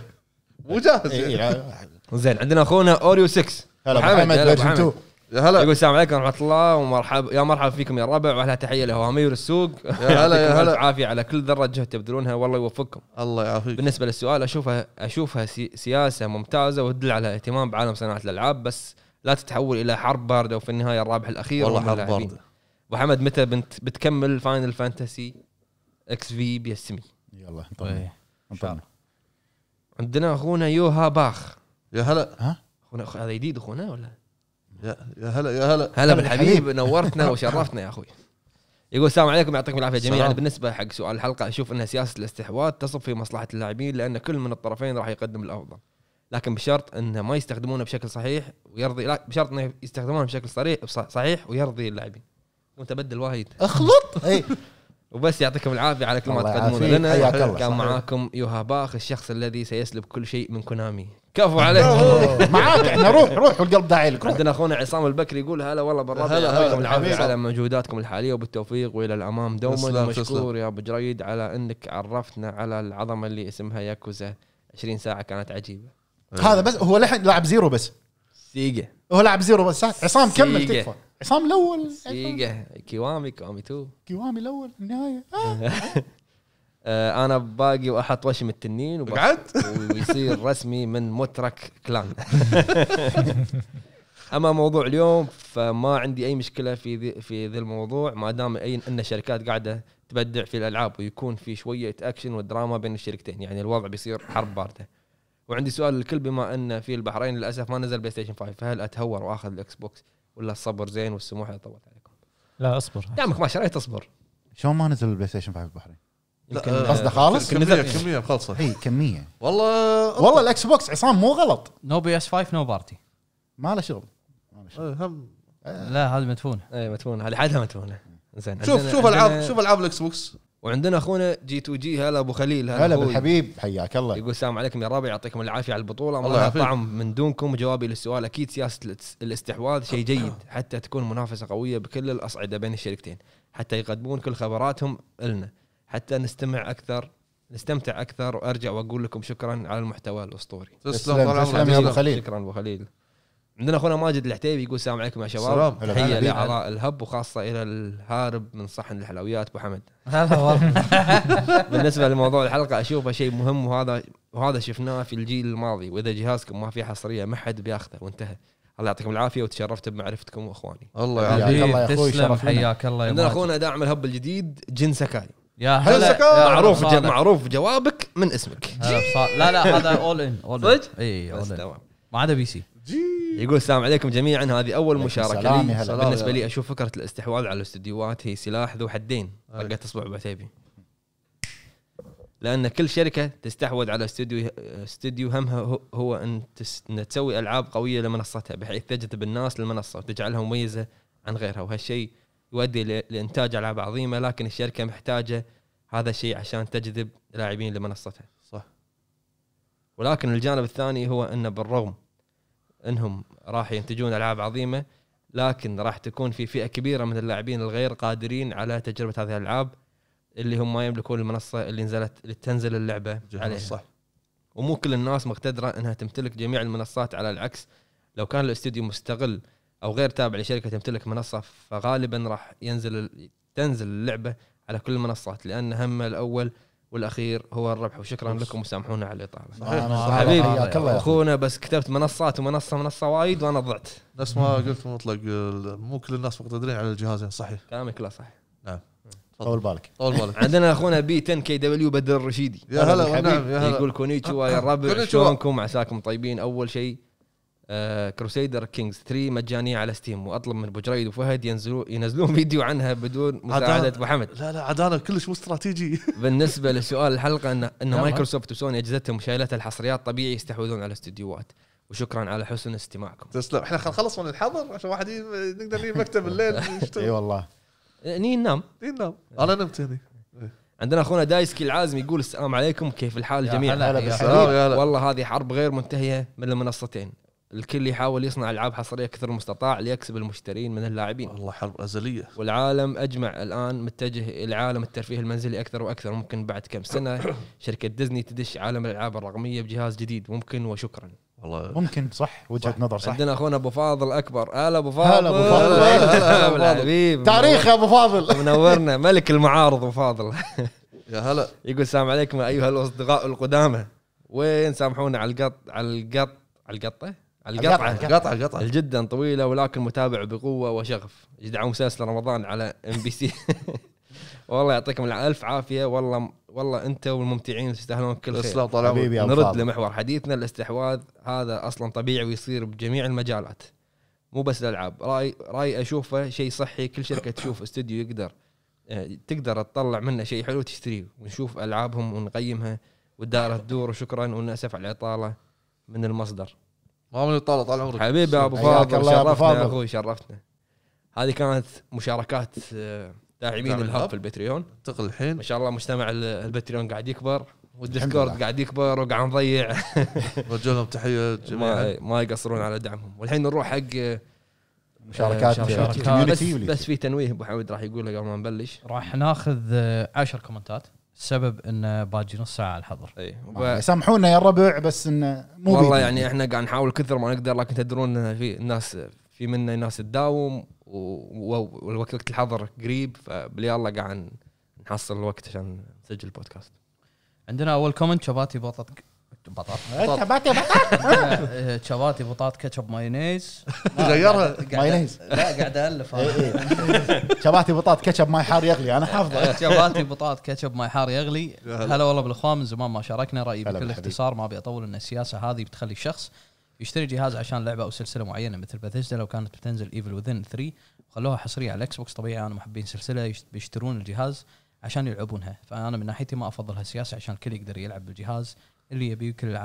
مو جاهز إيه، زين عندنا اخونا اوريو 6 هلا محمد يا هلا يقول السلام عليكم ورحمه الله ومرحبا يا مرحبا فيكم يا ربع واهلا تحيه لهوامير السوق يا هلا يا هلا عافيه على كل ذره جهد تبذلونها والله يوفقكم الله يعافيك بالنسبه للسؤال اشوفها اشوفها سياسه ممتازه وتدل على اهتمام بعالم صناعه الالعاب بس لا تتحول الى حرب بارده وفي النهايه الرابح الاخير والله حرب بارده ابو حمد متى بنت بتكمل فاينل فانتسي اكس في بيسمي يلا انطرنا إيه. انطرنا عندنا اخونا يوها باخ يا هلا ها اخونا هذا جديد اخونا ولا يا هلا يا هلا هلا بالحبيب نورتنا (laughs) وشرفتنا يا اخوي يقول السلام عليكم يعطيكم العافيه جميعا يعني بالنسبه حق سؤال الحلقه اشوف ان سياسه الاستحواذ تصب في مصلحه اللاعبين لان كل من الطرفين راح يقدم الافضل لكن بشرط انه ما يستخدمونه بشكل صحيح ويرضي لا بشرط انه يستخدمونه بشكل صريح صحيح ويرضي اللاعبين وانت بدل وايد اخلط (laughs) اي وبس يعطيكم العافيه على كل ما تقدمونه لنا كان معاكم يوها باخ الشخص الذي سيسلب كل شيء من كونامي كفو عليك معاك (laughs) احنا روح روح والقلب داعي لك عندنا اخونا عصام البكري يقول هلا والله بالربع يعطيكم العافيه على مجهوداتكم الحاليه وبالتوفيق والى الامام دوما مشكور يا ابو جريد على انك عرفتنا على العظمه اللي اسمها ياكوزا 20 ساعه كانت عجيبه هذا بس هو لحن لاعب زيرو بس سيجا هو لاعب زيرو بس عصام كمل تكفى عصام الاول سيجا كيوامي كيوامي 2 كيوامي الاول النهايه آه. (laughs) آه، انا باقي واحط وشم التنين وقعدت (laughs) ويصير رسمي من مترك كلان (laughs) اما موضوع اليوم فما عندي اي مشكله في ذي في ذي الموضوع ما دام اي ان الشركات قاعده تبدع في الالعاب ويكون في شويه اكشن ودراما بين الشركتين يعني الوضع بيصير حرب بارده وعندي سؤال للكل بما ان في البحرين للاسف ما نزل بلاي ستيشن 5 فهل اتهور واخذ الاكس بوكس ولا الصبر زين والسموح يطول عليكم لا اصبر دامك ما شريت اصبر شلون ما نزل البلاي ستيشن 5 البحرين آه، قصده خالص كميه كميه اي كميه والله والله الاكس بوكس عصام مو غلط نو بي اس 5 نو بارتي ما له شغل آه، لا هذه إيه، مدفونه اي مدفونه هذه حدها مدفونه زين شوف شوف العاب شوف العاب الاكس بوكس وعندنا اخونا جي 2 جي هلا ابو خليل هلا بالحبيب حياك الله يقول السلام عليكم يا ربع يعطيكم العافيه على البطوله الله طعم من دونكم جوابي للسؤال اكيد سياسه الاستحواذ شيء جيد آه. حتى تكون منافسه قويه بكل الاصعده بين الشركتين حتى يقدمون كل خبراتهم لنا حتى نستمع اكثر نستمتع اكثر وارجع واقول لكم شكرا على المحتوى الاسطوري تسلم يا ابو خليل شكرا ابو خليل عندنا اخونا ماجد العتيبي يقول السلام عليكم يا شباب تحيه لاعضاء الهب وخاصه الى الهارب من صحن الحلويات ابو حمد هلا والله (laughs) بالنسبه لموضوع الحلقه اشوفه شيء مهم وهذا وهذا شفناه في الجيل الماضي واذا جهازكم ما فيه حصريه ما حد بياخذه وانتهى الله يعطيكم العافيه وتشرفت بمعرفتكم واخواني الله يعافيك الله يا اخوي تسلم حياك الله عندنا اخونا داعم الهب الجديد جن سكاي يا هلا معروف يا معروف جوابك من اسمك لا لا هذا اول ان اول صدق؟ اي اول ان ما عدا بي سي يقول السلام عليكم جميعا هذه اول مشاركه لي بالنسبه لي اشوف فكره الاستحواذ على الاستديوهات هي سلاح ذو حدين رقت اصبع بعتيبي لان كل شركه تستحوذ على استوديو استوديو همها هو ان, تس... إن تسوي العاب قويه لمنصتها بحيث تجذب الناس للمنصه وتجعلها مميزه عن غيرها وهالشيء يؤدي لانتاج العاب عظيمه لكن الشركه محتاجه هذا الشيء عشان تجذب لاعبين لمنصتها صح ولكن الجانب الثاني هو انه بالرغم انهم راح ينتجون العاب عظيمه لكن راح تكون في فئه كبيره من اللاعبين الغير قادرين على تجربه هذه الالعاب اللي هم ما يملكون المنصه اللي نزلت اللي تنزل اللعبه عليها صح ومو كل الناس مقتدره انها تمتلك جميع المنصات على العكس لو كان الاستوديو مستغل او غير تابع لشركه تمتلك منصه فغالبا راح ينزل تنزل اللعبه على كل المنصات لان همه الاول والاخير هو الربح وشكرا لكم وسامحونا على الاطاله آه، حبيبي اخونا بس كتبت منصات ومنصه منصه وايد وانا ضعت نفس ما قلت مطلق مو كل الناس مقتدرين على الجهازين صحيح كلامك لا صح نعم طول بالك طول بالك (laughs) عندنا اخونا بي 10 كي دبليو بدر الرشيدي يا هلا يا نعم، هلا يقول كونيتشوا يا الربع (laughs) شلونكم عساكم طيبين اول شيء كروسيدر كينجز 3 مجانيه على ستيم واطلب من ابو جريد وفهد ينزلون ينزلون (laughs) فيديو عنها بدون مساعده ابو حمد لا لا عاد انا كلش مو استراتيجي (laughs) بالنسبه لسؤال الحلقه ان ان مايكروسوفت وسوني اجهزتهم شايلتها الحصريات طبيعي يستحوذون على استديوهات وشكرا على حسن استماعكم تسلم احنا خلص نخلص من الحظر عشان واحد نقدر نجيب مكتب الليل (laughs) اي والله آه، ني ننام ني ننام انا نمت هني عندنا اخونا دايسكي العازم يقول السلام عليكم كيف الحال جميعا والله هذه حرب غير منتهيه من المنصتين الكل يحاول يصنع العاب حصريه كثر المستطاع ليكسب المشترين من اللاعبين والله حرب ازليه والعالم اجمع الان متجه الى عالم الترفيه المنزلي اكثر واكثر ممكن بعد كم سنه (coughs) شركه ديزني تدش عالم الالعاب الرقميه بجهاز جديد ممكن وشكرا والله ممكن صح وجهه صح. نظر صح عندنا اخونا ابو فاضل اكبر هلا ابو فاضل هلا ابو فاضل هلا ابو فاضل تاريخ ابو فاضل (laughs) منورنا ملك المعارض ابو فاضل (laughs) يا هلا يقول السلام عليكم ايها الاصدقاء القدامى وين سامحونا على القط على القط على القطه القطعه القطعه القطعه جدا طويله ولكن متابع بقوه وشغف يدعم مسلسل رمضان على ام بي سي والله يعطيكم الف عافيه والله والله انت والممتعين تستاهلون كل شيء نرد لمحور حديثنا الاستحواذ هذا اصلا طبيعي ويصير بجميع المجالات مو بس الالعاب راي راي اشوفه شيء صحي كل شركه تشوف استوديو يقدر آه، تقدر تطلع منه شيء حلو تشتريه ونشوف العابهم ونقيمها والدائره تدور وشكرا وناسف على الاطاله من المصدر ما من طال طال عمرك حبيبي يا ابو فاضل شرفتنا يا اخوي شرفتنا هذه كانت مشاركات آه، داعمين الهب في البتريون انتقل الحين ما شاء الله مجتمع البتريون قاعد يكبر والديسكورد قاعد يكبر وقاعد نضيع رجلهم (laughs) تحيه جميعا ما يقصرون على دعمهم والحين نروح حق آه، مشاركات, مشاركات. بس, بس في تنويه ابو حمد راح يقوله قبل ما نبلش راح ناخذ 10 آه، كومنتات سبب انه باقي نص ساعه على الحظر اي وب... سامحونا يا الربع بس انه مو والله بيدي. يعني احنا قاعد نحاول كثر ما نقدر لكن تدرون انه في ناس في منا ناس تداوم والوقت و... الحظر قريب الله قاعد نحصل الوقت عشان نسجل البودكاست عندنا اول كومنت شباتي بطتك بطاط انت بطاط شباتي بطاط كاتشب مايونيز (laughs) غيرها مايونيز لا قاعد الف إيه، إيه. (laughs) شباتي بطاط كاتشب ماي حار يغلي انا حافظه آه، شباتي بطاط كاتشب ماي حار يغلي هلا والله بالاخوان من زمان ما شاركنا رايي بكل اختصار ما ابي اطول ان السياسه هذه بتخلي الشخص يشتري جهاز عشان لعبه او سلسله معينه مثل باثيسدا لو كانت بتنزل ايفل وذن 3 وخلوها حصريه على الاكس بوكس طبيعي انا محبين سلسله بيشترون الجهاز عشان يلعبونها فانا من ناحيتي ما افضل هالسياسه عشان الكل يقدر يلعب بالجهاز اللي يبي كل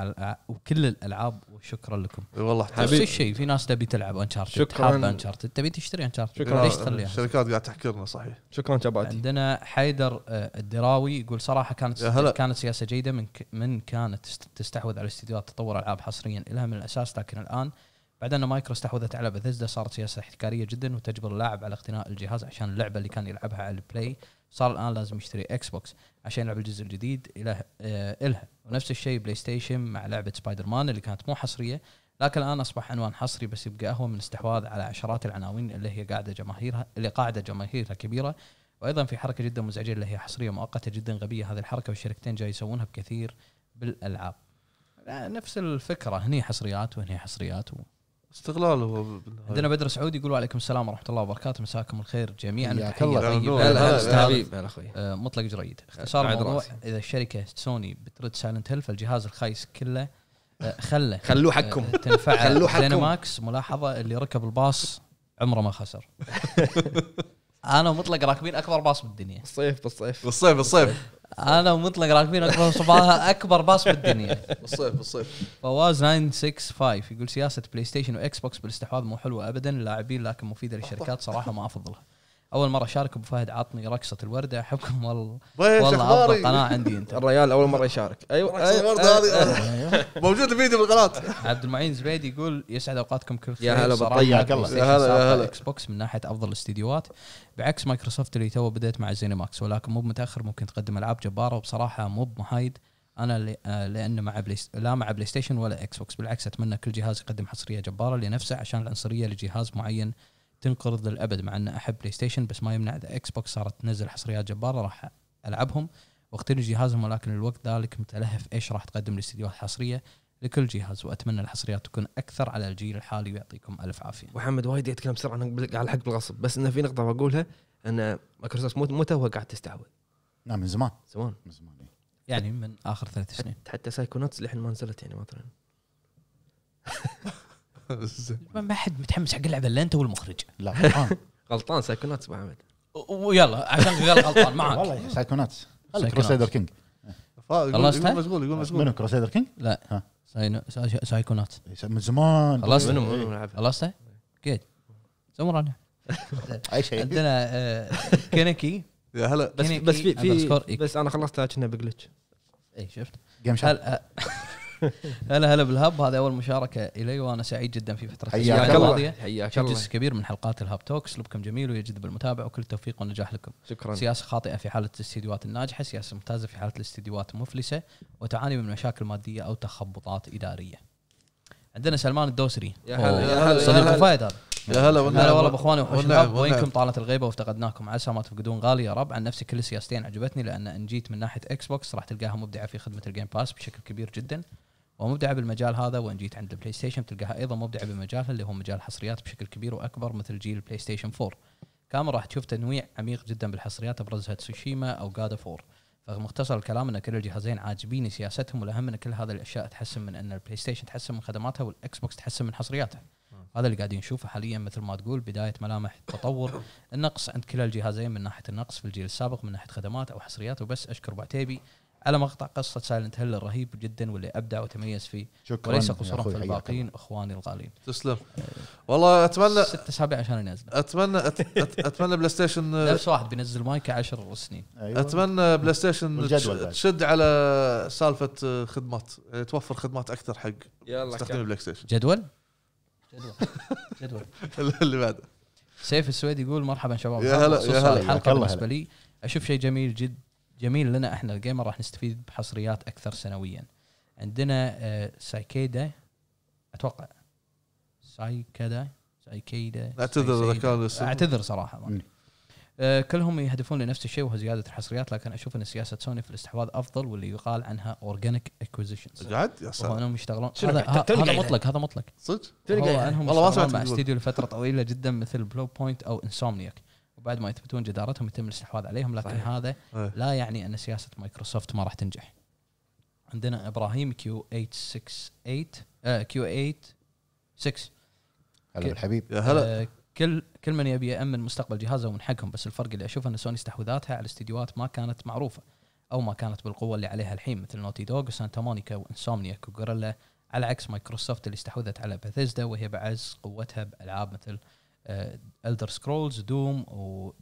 وكل الالعاب وشكرا لكم والله نفس الشيء في ناس تبي تلعب انشارتد شكرا حابه انشارتد تبي تشتري انشارتد شكرا ليش تخليها الشركات قاعده تحكرنا صحيح شكرا شباب عندنا حيدر آه، الدراوي يقول صراحه كانت كانت سياسه جيده من من كانت تستحوذ على استديوهات تطور العاب حصريا لها من الاساس لكن الان بعد ان مايكرو استحوذت على بثزدا صارت سياسه احتكاريه جدا وتجبر اللاعب على اقتناء الجهاز عشان اللعبه اللي كان يلعبها على البلاي صار الان لازم يشتري اكس بوكس عشان يلعب الجزء الجديد الها آه، الها ونفس الشيء بلاي ستيشن مع لعبه سبايدر مان اللي كانت مو حصريه لكن الان اصبح عنوان حصري بس يبقى اهون من استحواذ على عشرات العناوين اللي هي قاعده جماهيرها اللي قاعده جماهيرها كبيره وايضا في حركه جدا مزعجه اللي هي حصريه مؤقته جدا غبيه هذه الحركه والشركتين جاي يسوونها بكثير بالالعاب آه، نفس الفكره هني حصريات وهني حصريات و... استغلال هو عندنا بدر سعود يقول وعليكم السلام ورحمه الله وبركاته مساكم الخير جميعا حياك الله مطلق جريد اختصار الموضوع اذا الشركه سوني بترد سايلنت هيل فالجهاز الخايس كله آه، خله خلوه حقكم آه، تنفع (laughs) خلوه حقكم ماكس ملاحظه اللي ركب الباص عمره ما خسر (laughs) انا ومطلق راكبين اكبر باص بالدنيا الصيف بالصيف بالصيف بالصيف انا ومطلق راكبين اكبر صباها اكبر باص بالدنيا بالصيف بالصيف فواز 965 يقول سياسه بلاي ستيشن واكس بوكس بالاستحواذ مو حلوه ابدا اللاعبين لكن مفيده للشركات صراحه ما افضلها اول مره شارك ابو فهد عطني رقصه الورده احبكم والله طيب، والله افضل قناه عندي انت الريال اول مره يشارك (laughs) ايوه رقصه الورده هذه موجود الفيديو بالقناه عبد المعين زبيدي يقول يسعد اوقاتكم كل خير يا هلا بطيعك الله يا هلا يا هلا اكس بوكس من ناحيه افضل الاستديوهات بعكس مايكروسوفت اللي تو بدات مع زيني ماكس ولكن مو متاخر ممكن تقدم العاب جباره وبصراحه مو بمهايد انا لان مع بلاي لا مع بلاي ستيشن ولا اكس بوكس بالعكس اتمنى كل جهاز يقدم حصريه جباره لنفسه عشان العنصريه لجهاز معين تنقرض للابد مع ان احب بلاي ستيشن بس ما يمنع اذا اكس بوكس صارت تنزل حصريات جباره راح العبهم واقتني جهازهم ولكن الوقت ذلك متلهف ايش راح تقدم الاستديوهات الحصريه لكل جهاز واتمنى الحصريات تكون اكثر على الجيل الحالي ويعطيكم الف عافيه. محمد وايد يتكلم بسرعه على حق بالغصب بس انه في نقطه بقولها ان مايكروسوفت مو مو توها قاعد تستحوذ. لا من زمان. زمان. من زمان يعني من اخر ثلاث سنين. حتى, حتى سايكوناتس للحين ما نزلت يعني مثلا. ما حد متحمس حق اللعبه الا انت والمخرج لا غلطان (laughs) آه. غلطان سايكوناتس ابو حمد ويلا عشان غلطان معاك والله سايكوناتس كروسيدر كينج يقول مشغول يقول مشغول منو كروسيدر كينج؟ لا سايكوناتس إيه، من زمان خلصت إيه. منو خلصتها؟ جيد سمرانا (laughs) اي شيء عندنا آه، كينيكي يا هلا بس بس في بس انا خلصتها كنا بجلتش اي شفت جيم شارك (laughs) (laughs) هلا هلا بالهب هذه اول مشاركه الي وانا سعيد جدا في فتره حياك الله حياك الله جزء كبير من حلقات الهب توكس لبكم جميل ويجذب المتابع وكل التوفيق والنجاح لكم شكرا سياسه خاطئه في حاله الاستديوهات الناجحه سياسه ممتازه في حاله الاستديوهات المفلسه وتعاني من مشاكل ماديه او تخبطات اداريه عندنا سلمان الدوسري يا هلا صديق فايد هذا يا هلا والله هلا والله باخواني وينكم طالت الغيبه وافتقدناكم عسى ما تفقدون غالي يا رب عن نفسي كل سياستين عجبتني لان ان جيت من ناحيه اكس بوكس راح تلقاها مبدعه في خدمه الجيم باس بشكل كبير جدا ومبدعه بالمجال هذا وان جيت عند البلاي ستيشن تلقاها ايضا مبدعه بمجالها اللي هو مجال الحصريات بشكل كبير واكبر مثل جيل البلاي ستيشن 4 كامل راح تشوف تنويع عميق جدا بالحصريات ابرزها تسوشيما او جادا 4 فمختصر الكلام ان كل الجهازين عاجبيني سياستهم والاهم ان كل هذه الاشياء تحسن من ان البلاي ستيشن تحسن من خدماتها والاكس بوكس تحسن من حصرياتها هذا اللي قاعدين نشوفه حاليا مثل ما تقول بدايه ملامح التطور النقص عند كلا الجهازين من ناحيه النقص في الجيل السابق من ناحيه خدمات او حصريات وبس اشكر ابو على مقطع قصه سايلنت هيل الرهيب جدا واللي ابدع وتميز فيه شكرا وليس قصورا في الباقين اخواني الغالين تسلم والله اتمنى ست اسابيع عشان انزل اتمنى اتمنى بلاي ستيشن نفس واحد بينزل مايك 10 سنين أيوة. اتمنى بلاي ستيشن تشد على سالفه خدمات يعني توفر خدمات اكثر حق يلا استخدم بلاي ستيشن جدول جدول (laughs) جدول (laughs) اللي بعده سيف السويد يقول مرحبا شباب يا هلا يا هلا الحلقه بالنسبه لي اشوف شيء جميل جدا جميل لنا احنا الجيمر راح نستفيد بحصريات اكثر سنويا عندنا آه، سايكيدا اتوقع سايكيدا سايكيدا اعتذر اذا كان اعتذر صراحه ما. آه، كلهم يهدفون لنفس الشيء وهو زياده الحصريات لكن اشوف ان سياسه سوني في الاستحواذ افضل واللي يقال عنها اورجانيك اكوزيشنز قاعد يا سلام انهم يشتغلون هذا, هذا مطلق هذا مطلق صدق والله انهم والله مع استديو لفتره طويله جدا مثل بلو بوينت او انسومنيك وبعد ما يثبتون جدارتهم يتم الاستحواذ عليهم لكن صحيح. هذا إيه. لا يعني ان سياسه مايكروسوفت ما راح تنجح عندنا ابراهيم كيو 868 آه، كيو 86 هلا بالحبيب يا هلا آه، كل كل من يبي يامن مستقبل جهازه ومن حقهم بس الفرق اللي اشوفه ان سوني استحوذاتها على استديوهات ما كانت معروفه او ما كانت بالقوه اللي عليها الحين مثل نوتي دوغ وسانتا مونيكا وانسومنياك وغوريلا على عكس مايكروسوفت اللي استحوذت على بثيزدا وهي بعز قوتها بالعاب مثل الدر سكرولز دوم و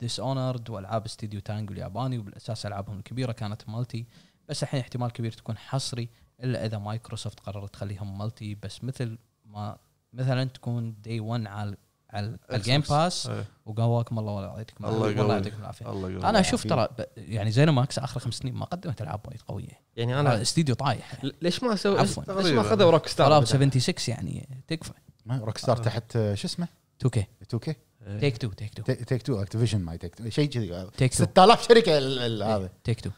ديس اونرد والعاب استديو تانجو الياباني وبالاساس العابهم الكبيره كانت مالتي بس الحين احتمال كبير تكون حصري الا اذا مايكروسوفت قررت تخليهم مالتي بس مثل ما مثلا تكون دي 1 على على الجيم باس وقواكم الله ولا يعطيكم الله يعطيكم العافيه انا اشوف ترى يعني زينو ماكس اخر خمس سنين ما قدمت العاب وايد قويه يعني انا استديو طايح ليش ما سووا ليش ما اخذوا روك ستار 76 يعني تكفى روك ستار تحت آه، شو اسمه 2K 2K تيك تو تيك تو تيك تو اكتيفيشن ماي تيك تو شيء كذي تيك 6000 شركه هذا تيك تو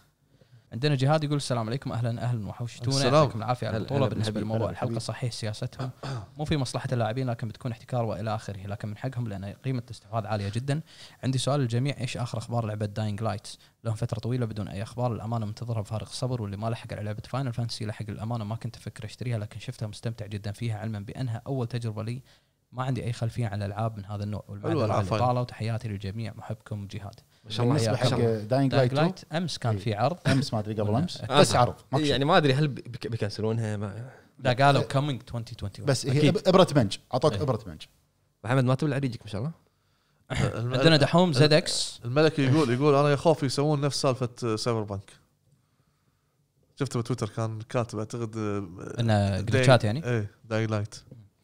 عندنا جهاد يقول السلام عليكم اهلا اهلا وحوشتونا يعطيكم العافيه على البطوله بالنسبه لموضوع الحلقه صحيح سياستهم (coughs) مو في مصلحه اللاعبين لكن بتكون احتكار والى اخره لكن من حقهم لان قيمه الاستحواذ عاليه جدا عندي سؤال للجميع ايش اخر اخبار لعبه داينج لايتس لهم فتره طويله بدون اي اخبار الامانه منتظرها بفارغ الصبر واللي ما لحق على لعبه فاينل فانتسي لحق الامانه ما كنت افكر اشتريها لكن شفتها مستمتع جدا فيها علما بانها اول تجربه لي ما عندي اي خلفيه عن الالعاب من هذا النوع والمعذره الاطاله وتحياتي للجميع محبكم جهاد ما شاء الله حق داينج لايت امس كان إيه. في عرض امس ما ادري قبل امس بس عرض يعني ما ادري هل بيكنسلونها ما لا قالوا كومينج 2021 بس هي ابره منج اعطوك إيه. ابره منج محمد ما تبلع ريجك ما شاء الله (coughs) عندنا دحوم زد اكس الملك يقول يقول انا يا يسوون نفس سالفه آه، سايبر بانك شفته بتويتر كان كاتب اعتقد آه، انه جلتشات يعني؟ ايه داي لايت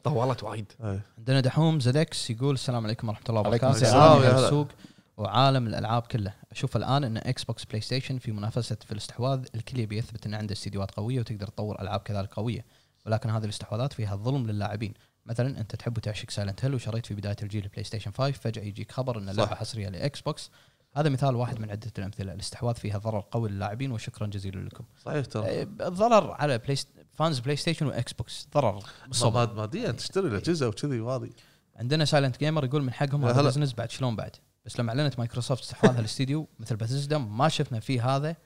طولت وايد إيه. عندنا دحوم زدكس يقول السلام عليكم ورحمه الله وبركاته عليكم السوق وعالم الالعاب كله اشوف الان ان اكس بوكس بلاي ستيشن في منافسه في الاستحواذ الكل يبي يثبت ان عنده استديوهات قويه وتقدر تطور العاب كذلك قويه ولكن هذه الاستحواذات فيها الظلم للاعبين مثلا انت تحب وتعشق سايلنت هيل وشريت في بدايه الجيل بلاي ستيشن 5 فجاه يجيك خبر ان اللعبه حصريه لاكس بوكس هذا مثال واحد من عده الامثله الاستحواذ فيها ضرر قوي للاعبين وشكرا جزيلا لكم صحيح ترى الضرر إيه، على بلاي فانز بلاي ستيشن واكس بوكس ضرر صباد ماديا تشتري الاجهزه إيه. وكذي واضي عندنا سايلنت جيمر يقول من حقهم هذا بزنس بعد شلون بعد بس لما اعلنت مايكروسوفت استحواذها الاستديو (laughs) مثل باتيزدا ما شفنا فيه هذا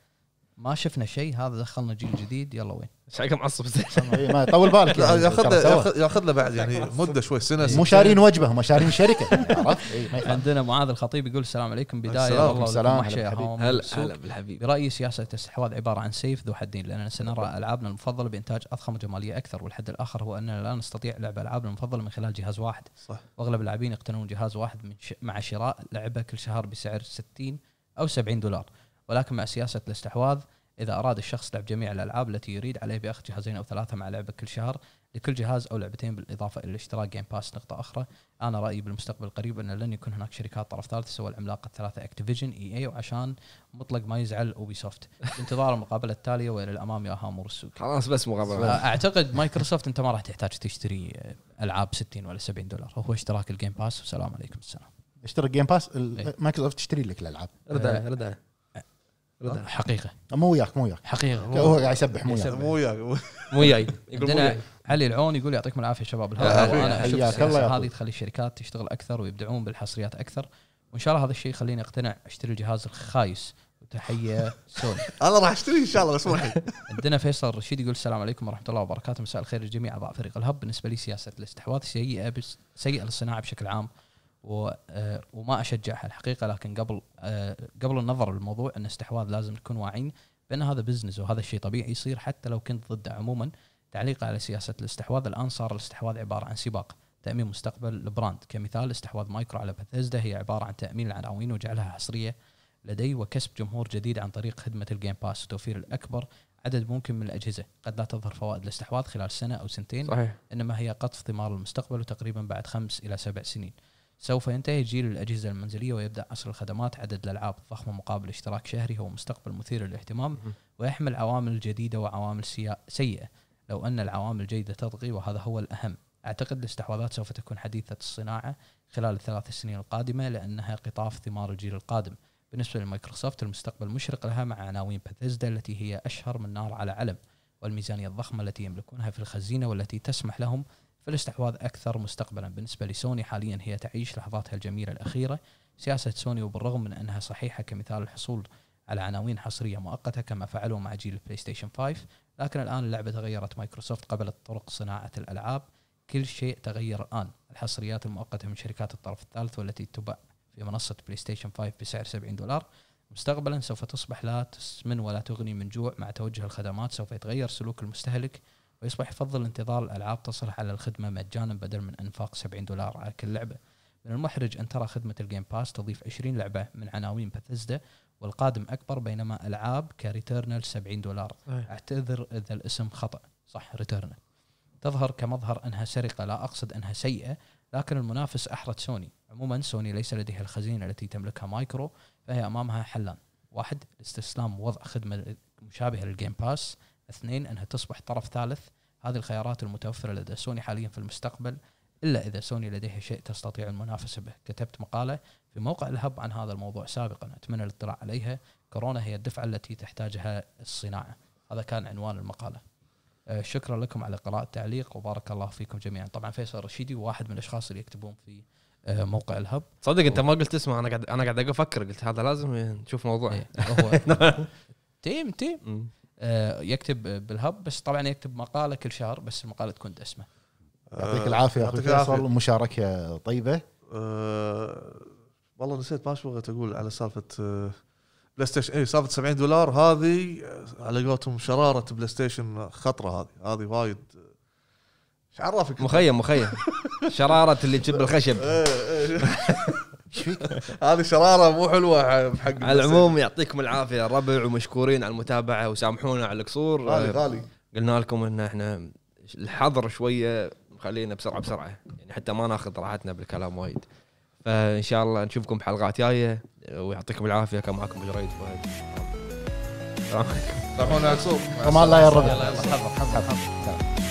ما شفنا شيء هذا دخلنا جيل جديد يلا وين ايش معصب ما طول بالك (laughs) يعني ياخذ له ياخذ له بعد يعني مده شوي سنه مو شارين وجبه هم شارين شركه (laughs) عرفت إيه، عندنا معاذ الخطيب يقول السلام عليكم بدايه السلام والله السلام هلا هلا بالحبيب برايي سياسه الاستحواذ عباره عن سيف ذو حدين لاننا سنرى العابنا المفضله بانتاج اضخم جماليه اكثر والحد الاخر هو اننا لا نستطيع لعب العابنا المفضله من خلال جهاز واحد صح واغلب اللاعبين يقتنون جهاز واحد مع شراء لعبه كل شهر بسعر 60 او 70 دولار ولكن مع سياسة الاستحواذ إذا أراد الشخص لعب جميع الألعاب التي يريد عليه بأخذ جهازين أو ثلاثة مع لعبة كل شهر لكل جهاز أو لعبتين بالإضافة إلى اشتراك جيم باس نقطة أخرى أنا رأيي بالمستقبل القريب أن لن يكون هناك شركات طرف ثالث سوى العملاقة الثلاثة أكتيفيجن إي إي وعشان مطلق ما يزعل أوبي سوفت انتظار المقابلة التالية وإلى الأمام يا هامور السوق خلاص بس مقابلة أعتقد مايكروسوفت أنت ما راح تحتاج تشتري ألعاب 60 ولا 70 دولار هو اشتراك الجيم باس والسلام عليكم السلام اشترك جيم باس مايكروسوفت تشتري لك الالعاب رد عليه رد عليه حقيقه مو وياك مو وياك حقيقه هو قاعد يسبح مو وياك مو وياك مو وياي (laughs) عندنا علي العون يقول يعطيكم العافيه شباب الهواء وانا اشوف هذه تخلي الشركات تشتغل اكثر ويبدعون بالحصريات اكثر وان شاء الله هذا الشيء يخليني اقتنع اشتري الجهاز الخايس وتحيه سوني (laughs) انا راح اشتري ان شاء الله بس مو (laughs) عندنا فيصل رشيد يقول السلام عليكم ورحمه الله وبركاته مساء الخير لجميع اعضاء فريق الهب بالنسبه لي سياسه الاستحواذ سيئه سيئه للصناعه بشكل عام آه، وما اشجعها الحقيقه لكن قبل آه، قبل النظر للموضوع ان استحواذ لازم نكون واعين بان هذا بزنس وهذا الشيء طبيعي يصير حتى لو كنت ضده عموما تعليق على سياسه الاستحواذ الان صار الاستحواذ عباره عن سباق تامين مستقبل البراند كمثال استحواذ مايكرو على بثيزدا هي عباره عن تامين العناوين وجعلها حصريه لدي وكسب جمهور جديد عن طريق خدمه الجيم باس وتوفير الاكبر عدد ممكن من الاجهزه قد لا تظهر فوائد الاستحواذ خلال سنه او سنتين صحيح. انما هي قطف ثمار المستقبل وتقريبا بعد خمس الى سبع سنين سوف ينتهي جيل الأجهزة المنزلية ويبدأ عصر الخدمات عدد الألعاب الضخمة مقابل اشتراك شهري هو مستقبل مثير للاهتمام ويحمل عوامل جديدة وعوامل سيئة لو أن العوامل الجيدة تطغي وهذا هو الأهم أعتقد الاستحواذات سوف تكون حديثة الصناعة خلال الثلاث سنين القادمة لأنها قطاف ثمار الجيل القادم بالنسبة لمايكروسوفت المستقبل مشرق لها مع عناوين بثيزدا التي هي أشهر من نار على علم والميزانية الضخمة التي يملكونها في الخزينة والتي تسمح لهم فالاستحواذ أكثر مستقبلا بالنسبة لسوني حاليا هي تعيش لحظاتها الجميلة الأخيرة سياسة سوني وبالرغم من أنها صحيحة كمثال الحصول على عناوين حصرية مؤقتة كما فعلوا مع جيل البلاي ستيشن 5 لكن الآن اللعبة تغيرت مايكروسوفت قبلت طرق صناعة الألعاب كل شيء تغير الآن الحصريات المؤقتة من شركات الطرف الثالث والتي تباع في منصة بلاي ستيشن 5 بسعر 70 دولار مستقبلا سوف تصبح لا تسمن ولا تغني من جوع مع توجه الخدمات سوف يتغير سلوك المستهلك ويصبح يفضل انتظار الالعاب تصل على الخدمه مجانا بدل من انفاق 70 دولار على كل لعبه من المحرج ان ترى خدمه الجيم باس تضيف 20 لعبه من عناوين بثزدا والقادم اكبر بينما العاب كريتيرنال 70 دولار أيه. اعتذر اذا الاسم خطا صح ريتيرنال تظهر كمظهر انها سرقه لا اقصد انها سيئه لكن المنافس احرت سوني عموما سوني ليس لديها الخزينه التي تملكها مايكرو فهي امامها حلان واحد استسلام وضع خدمه مشابهه للجيم باس اثنين أنها تصبح طرف ثالث هذه الخيارات المتوفرة لدى سوني حاليا في المستقبل إلا إذا سوني لديها شيء تستطيع المنافسة به كتبت مقالة في موقع الهب عن هذا الموضوع سابقا أتمنى الاطلاع عليها كورونا هي الدفعة التي تحتاجها الصناعة هذا كان عنوان المقالة آه، شكرا لكم على قراءة التعليق وبارك الله فيكم جميعا طبعا فيصل رشيدي واحد من الأشخاص اللي يكتبون في آه، موقع الهب صدق انت ما قلت اسمه انا قاعد انا قاعد افكر قلت هذا لازم نشوف موضوع إيه، (laughs) نعم. تيم تيم آه، يكتب بالهب بس طبعا يكتب مقاله كل شهر بس المقاله تكون دسمه آه، يعطيك العافيه اخوي فيصل مشاركه طيبه أه والله نسيت ما بغيت اقول على سالفه بلاي ستيشن اي سالفه 70 دولار هذه آه، على قولتهم شراره بلاي ستيشن خطره هذه هذه وايد ايش عرفك مخيم مخيم (laughs) شراره اللي تشب الخشب إيه، إيه. هذه شراره مو حلوه حق على العموم يعطيكم العافيه ربع ومشكورين على المتابعه وسامحونا على القصور غالي غالي قلنا لكم ان احنا الحظر شويه مخلينا بسرعه بسرعه يعني حتى ما ناخذ راحتنا بالكلام وايد فان شاء الله نشوفكم بحلقات جايه ويعطيكم العافيه كان معكم جريد فهد عليكم سامحونا على القصور الله يا الربع حظر حظر حظر